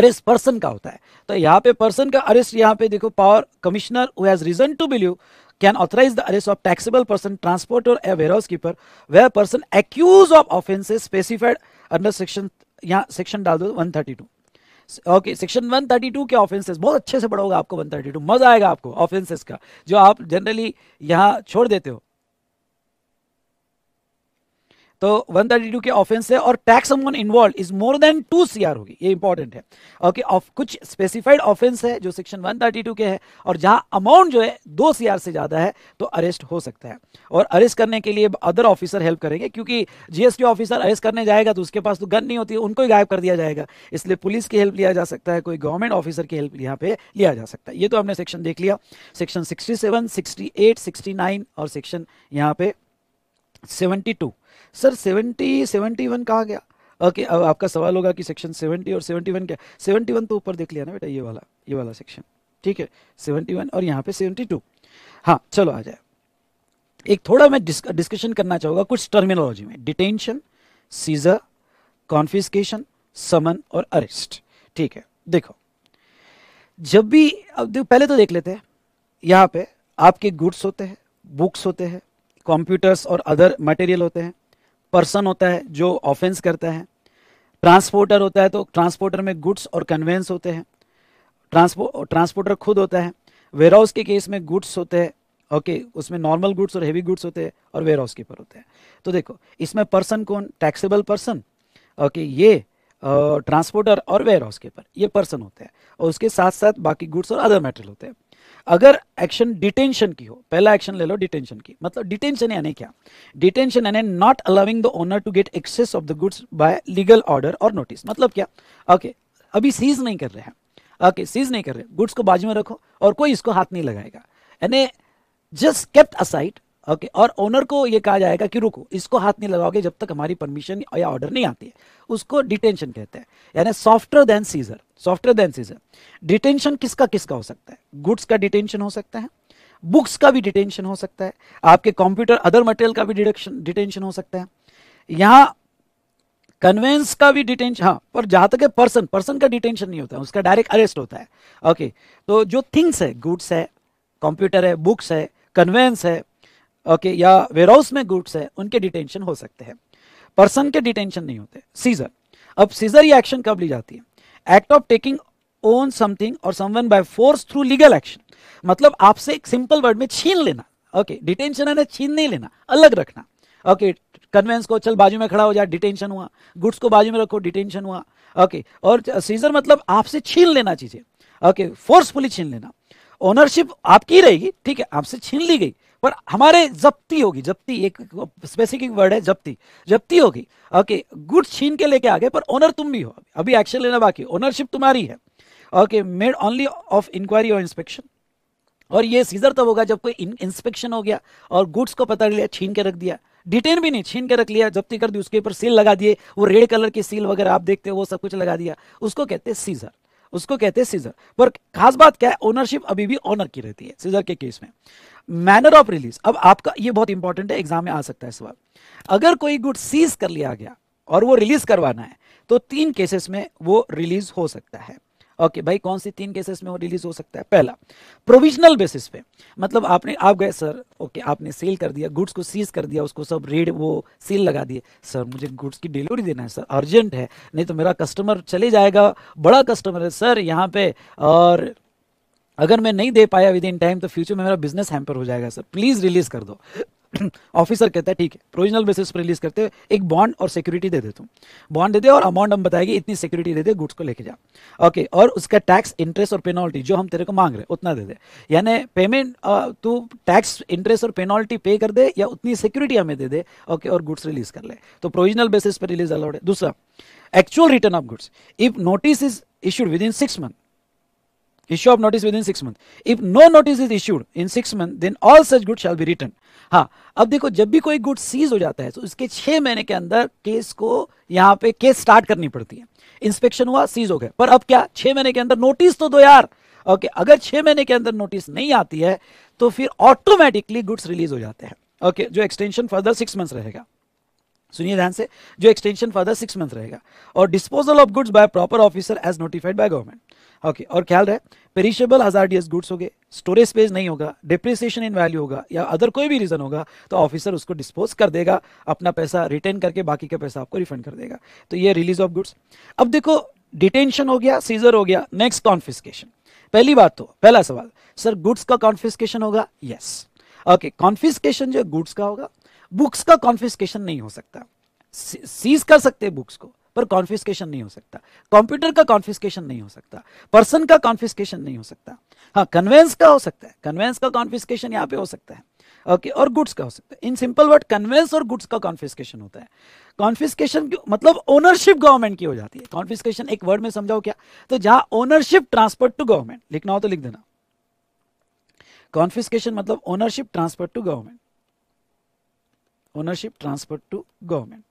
arrest person का होता है तो यहाँ पे पर्सन का अरेस्ट यहाँ पे देखो power commissioner who has reason to believe can authorize the arrest of taxable person transport और वेयर हाउस कीपर वे person accused of offences specified under section यहाँ सेक्शन डाल दो टू ओके सेक्शन 132 के ऑफेंसेस बहुत अच्छे से पढ़ोगे आपको 132 मजा आएगा आपको ऑफेंसेस का जो आप जनरली यहाँ छोड़ देते हो तो 132 के ऑफेंस है और tax amount involve is more than two CR होगी ये इंपॉर्टेंट है ओके ऑफ कुछ स्पेसिफाइड ऑफेंस है जो सेक्शन 132 के है और जहां अमाउंट जो है दो सीआर से ज्यादा है तो अरेस्ट हो सकता है और अरेस्ट करने के लिए अदर ऑफिसर हेल्प करेंगे क्योंकि जीएसटी ऑफिसर अरेस्ट करने जाएगा तो उसके पास तो गन नहीं होती उनको ही गायब कर दिया जाएगा इसलिए पुलिस की हेल्प लिया जा सकता है कोई गवर्नमेंट ऑफिसर की हेल्प यहाँ पे लिया जा सकता है ये तो हमने सेक्शन देख लिया सेक्शन एट सिक्सटी नाइन और सेक्शन यहाँ पे two sir seventy seventy one कहाँ गया ओके okay, अब आपका सवाल होगा कि सेक्शन सेवेंटी और सेवेंटी वन क्या सेवेंटी वन तो ऊपर देख लिया ना बेटा ये वाला ये वाला सेक्शन ठीक है सेवेंटी वन और यहाँ पे सेवेंटी टू हाँ चलो आ जाए एक थोड़ा मैं डिस्कशन करना चाहूंगा कुछ टर्मिनोलॉजी में डिटेंशन सीजर कॉन्फिस्केशन समन और अरेस्ट ठीक है देखो जब भी अब पहले तो देख लेते हैं यहाँ पे आपके गुड्स होते हैं बुक्स होते हैं कंप्यूटर्स और अदर मटेरियल होते हैं पर्सन होता है जो ऑफेंस करता है ट्रांसपोर्टर होता है तो ट्रांसपोर्टर में गुड्स और कन्वेंस होते हैं ट्रांसपोर्ट ट्रांसपोर्टर खुद होता है वेयर हाउस के केस में गुड्स होते हैं ओके okay, उसमें नॉर्मल गुड्स और हेवी गुड्स होते हैं और वेयर हाउस कीपर होते हैं तो देखो इसमें पर्सन कौन टैक्सेबल पर्सन ओके ये ट्रांसपोर्टर और वेयर हाउस कीपर ये पर्सन होते हैं और उसके साथ साथ बाकी गुड्स और अदर मेटेरियल होते हैं अगर एक्शन डिटेंशन की हो पहला एक्शन ले लो डिटेंशन की मतलब डिटेंशन यानी क्या डिटेंशन यानी not allowing the owner to get access of the goods by legal order और नोटिस मतलब क्या ओके okay, अभी सीज नहीं कर रहे हैं ओके okay, सीज नहीं कर रहे गुड्स को बाजू में रखो और कोई इसको हाथ नहीं लगाएगा यानी जस्ट केप्ट असाइड ओके और ओनर को ये कहा जाएगा कि रुको इसको हाथ नहीं लगाओगे जब तक हमारी परमिशन या ऑर्डर नहीं आती है उसको डिटेंशन कहते हैं यानी software then seizure software then seizure detention किसका किसका हो सकता है गुड्स का डिटेंशन हो सकता है बुक्स का भी डिटेंशन हो सकता है आपके कंप्यूटर अदर मटेरियल का भी डिडक्शन डिटेंशन हो सकता है यहाँ कन्वेंस का भी डिटेंशन हाँ पर जहाँ तक है पर्सन पर्सन का डिटेंशन नहीं होता उसका डायरेक्ट अरेस्ट होता है ओके तो जो थिंग्स है गुड्स है कंप्यूटर है बुक्स है कन्वेंस है ओके या या वेयरहाउस में गुड्स है उनके डिटेंशन हो सकते हैं पर्सन के डिटेंशन नहीं होते सीजर अब सीजर ये एक्शन कब ली जाती है act of taking own something और someone by force through legal action मतलब आपसे एक सिंपल वर्ड में छीन लेना ओके डिटेंशन है ना छीन नहीं लेना अलग रखना ओके कन्वेंस को चल बाजू में खड़ा हो जाए डिटेंशन हुआ गुड्स को बाजू में रखो डिटेंशन हुआ ओके और सीजर मतलब आपसे छीन लेना चीजें ओके फोर्सफुली छीन लेना ओनरशिप आपकी रहेगी ठीक है आपसे छीन ली गई पर हमारे जब्ती होगी जब्ती एक स्पेसिफिक वर्ड है जब्ती जब्ती होगी ओके गुड छीन के लेके आ गए पर ओनर तुम भी हो अभी एक्शन लेना बाकी ओनरशिप तुम्हारी है okay made only of inquiry और इंस्पेक्शन और ये सीजर तब होगा जब कोई इंस्पेक्शन हो गया और गुड्स को पता लिया छीन के रख दिया डिटेन भी नहीं छीन के रख लिया जब्ती कर दी उसके ऊपर सील लगा दिए वो रेड कलर की सील वगैरह आप देखते हो वो सब कुछ लगा दिया उसको कहते हैं सीजर उसको कहते हैं सीजर पर खास बात क्या है ओनरशिप अभी भी ओनर की रहती है सीजर के केस में मैनर ऑफ रिलीज अब आपका ये बहुत इंपॉर्टेंट है एग्जाम में आ सकता है सवाल अगर कोई गुड सीज कर लिया गया और वो रिलीज करवाना है तो तीन केसेस में वो रिलीज हो सकता है ओके भाई कौन सी तीन केसेस में वो रिलीज हो सकता है पहला प्रोविजनल बेसिस पे मतलब आपने आप गए सर ओके आपने सेल कर दिया गुड्स को सीज कर दिया उसको सब रेड वो सील लगा दिए सर मुझे गुड्स की डिलीवरी देना है सर अर्जेंट है नहीं तो मेरा कस्टमर चले जाएगा बड़ा कस्टमर है सर यहाँ पे और अगर मैं नहीं दे पाया विद इन टाइम तो फ्यूचर में मेरा बिजनेस हैम्पर हो जाएगा सर प्लीज़ रिलीज़ कर दो ऑफिसर कहता है ठीक है प्रोविजनल बेसिस पर रिलीज करते एक बॉन्ड और सिक्योरिटी दे देता हूँ बॉन्ड दे दे और अमाउंट हम बताएंगे इतनी सिक्योरिटी दे दे गुड्स को लेके जा ओके और उसका टैक्स इंटरेस्ट और पेनल्टी जो हम तेरे को मांग रहे उतना दे दे यानी पेमेंट तू टैक्स इंटरेस्ट और पेनल्टी पे कर दे या उतनी सिक्योरिटी हमें दे दे ओके और गुड्स रिलीज कर ले तो प्रोविजनल बेसिस पर रिलीज अलाउड है दूसरा actual return of goods if notice is issued within six month issue of notice within 6 month if no notice is issued in 6 month then all such goods shall be returned हाँ अब देखो जब भी कोई goods seize हो जाता है तो उसके 6 महीने के अंदर केस को yahan pe केस स्टार्ट करनी पड़ती है इंस्पेक्शन हुआ सीज हो गया पर अब क्या 6 महीने के अंदर नोटिस तो दो यार ओके okay, अगर 6 महीने के अंदर नोटिस नहीं आती है तो फिर ऑटोमेटिकली गुड्स रिलीज हो जाते हैं ओके okay, जो एक्सटेंशन फर्दर सिक्स months रहेगा सुनिए ध्यान से जो एक्सटेंशन फर्दर सिक्स मंथ रहेगा और disposal of goods by proper officer as notified by government okay okay, और ख्याल रहे पेरिशेबल हजार डी गुड्स हो गए स्टोरेज स्पेस नहीं होगा डिप्रिसिएशन इन वैल्यू होगा या अदर कोई भी रीज़न होगा तो ऑफिसर उसको डिस्पोज कर देगा अपना पैसा रिटेन करके बाकी का पैसा आपको रिफंड कर देगा तो ये रिलीज ऑफ गुड्स अब देखो डिटेंशन हो गया सीजर हो गया नेक्स्ट कॉन्फिस्केशन पहली बात तो पहला सवाल सर गुड्स का कॉन्फिस्केशन होगा यस ओके कॉन्फिस्केशन जो गुड्स का होगा बुक्स का कॉन्फिस्केशन नहीं हो सकता सीज कर सकते बुक्स को पर कॉन्फिस्केशन नहीं हो सकता कंप्यूटर का कॉन्फिस्केशन नहीं हो सकता पर्सन का कॉन्फिस्केशन नहीं हो सकता हाँ कन्वेंस का हो सकता है कन्वेंस का कॉन्फिस्केशन यहाँ पे हो सकता है ओके okay, और गुड्स का हो सकता है इन सिंपल वर्ड कन्वेंस और गुड्स का कॉन्फिस्केशन होता है कॉन्फिस्केशन मतलब ओनरशिप गवर्नमेंट की हो जाती है कॉन्फिस्केशन एक वर्ड में समझाओ क्या तो जहां ओनरशिप ट्रांसफर टू गवर्नमेंट लिखना हो तो लिख देना कॉन्फिस्केशन मतलब ownership transfer to government ownership transfer to government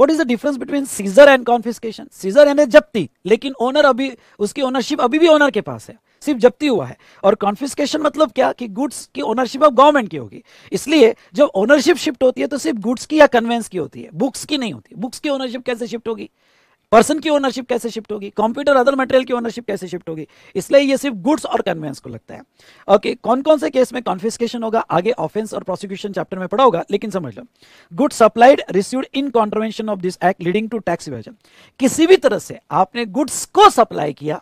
what is the difference between seizure and confiscation seizure यानी जब्ती लेकिन ओनर अभी उसकी ओनरशिप अभी भी ओनर के पास है सिर्फ जब्ती हुआ है और कॉन्फिस्केशन मतलब क्या कि गुड्स की ओनरशिप अब गवर्नमेंट की होगी इसलिए जब ओनरशिप शिफ्ट होती है तो सिर्फ गुड्स की या कन्वेंस की होती है बुक्स की नहीं होती बुक्स की ओनरशिप कैसे शिफ्ट होगी पर्सन की ओनरशिप कैसे शिफ्ट होगी कंप्यूटर अदर मटेरियल की ओनरशिप कैसे शिफ्ट होगी इसलिए ये सिर्फ गुड्स और कन्वेंस को लगता है ओके okay, कौन कौन से केस में कॉन्फिस्केशन होगा आगे ऑफेंस और प्रोसिक्यूशन चैप्टर में पड़ा होगा लेकिन समझ लो good supplied received in contravention of this act leading to tax evasion किसी भी तरह से आपने गुड्स को सप्लाई किया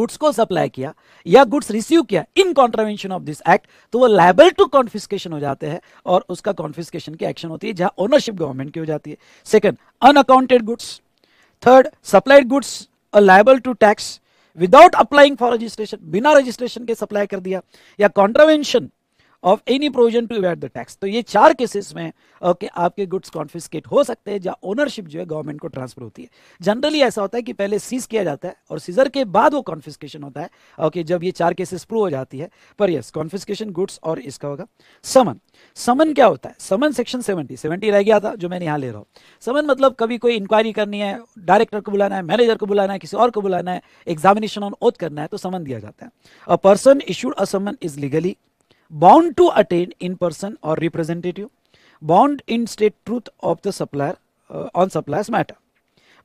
गुड्स को सप्लाई किया या गुड्स रिसीव किया in contravention of this act तो वो लाइबल टू कॉन्फिस्केशन हो जाते हैं और उसका कॉन्फिस्केशन की एक्शन होती है जहां ओनरशिप गवर्नमेंट की हो जाती है second unaccounted goods third supplied goods liable to tax without applying for registration बिना रजिस्ट्रेशन के सप्लाई कर दिया या contravention of any provision to evade the tax तो ये चार केसेस में ओके uh, आपके गुड्स कॉन्फिस्केट हो सकते हैं जहाँ ओनरशिप जो है गवर्नमेंट को ट्रांसफर होती है जनरली ऐसा होता है कि पहले सीज किया जाता है और सीजर के बाद वो कॉन्फिस्केशन होता है ओके जब ये चार केसेस प्रूव हो जाती है पर यस कॉन्फिस्केशन गुड्स और इसका होगा समन समन क्या होता है समन सेक्शन सेवेंटी सेवेंटी रह गया था जो मैंने यहाँ ले रहा हूँ समन मतलब कभी कोई इंक्वायरी करनी है डायरेक्टर को बुलाना है मैनेजर को बुलाना है किसी और को बुलाना है एग्जामिनेशन ऑन ओथ करना है तो समन दिया जाता है a person issued a summon is legally bound to attain in person or representative bound in state truth of the supplier uh, on suppliers matter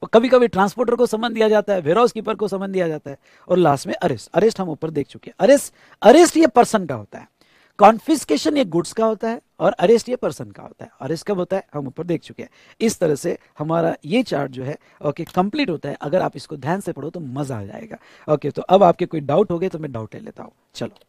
और कभी कभी ट्रांसपोर्टर को समन दिया जाता है वेयर कीपर को समन दिया जाता है और लास्ट में अरेस्ट अरेस्ट हम ऊपर देख चुके हैं अरेस्ट अरेस्ट ये पर्सन का होता है कॉन्फिस्केशन ये गुड्स का होता है और अरेस्ट ये पर्सन का होता है अरेस्ट कब होता है हम ऊपर देख चुके हैं इस तरह से हमारा ये चार्ट जो है ओके कंप्लीट होता है अगर आप इसको ध्यान से पढ़ो तो मजा आ जाएगा ओके तो अब आपके कोई डाउट हो गए तो मैं डाउट ले लेता हूँ चलो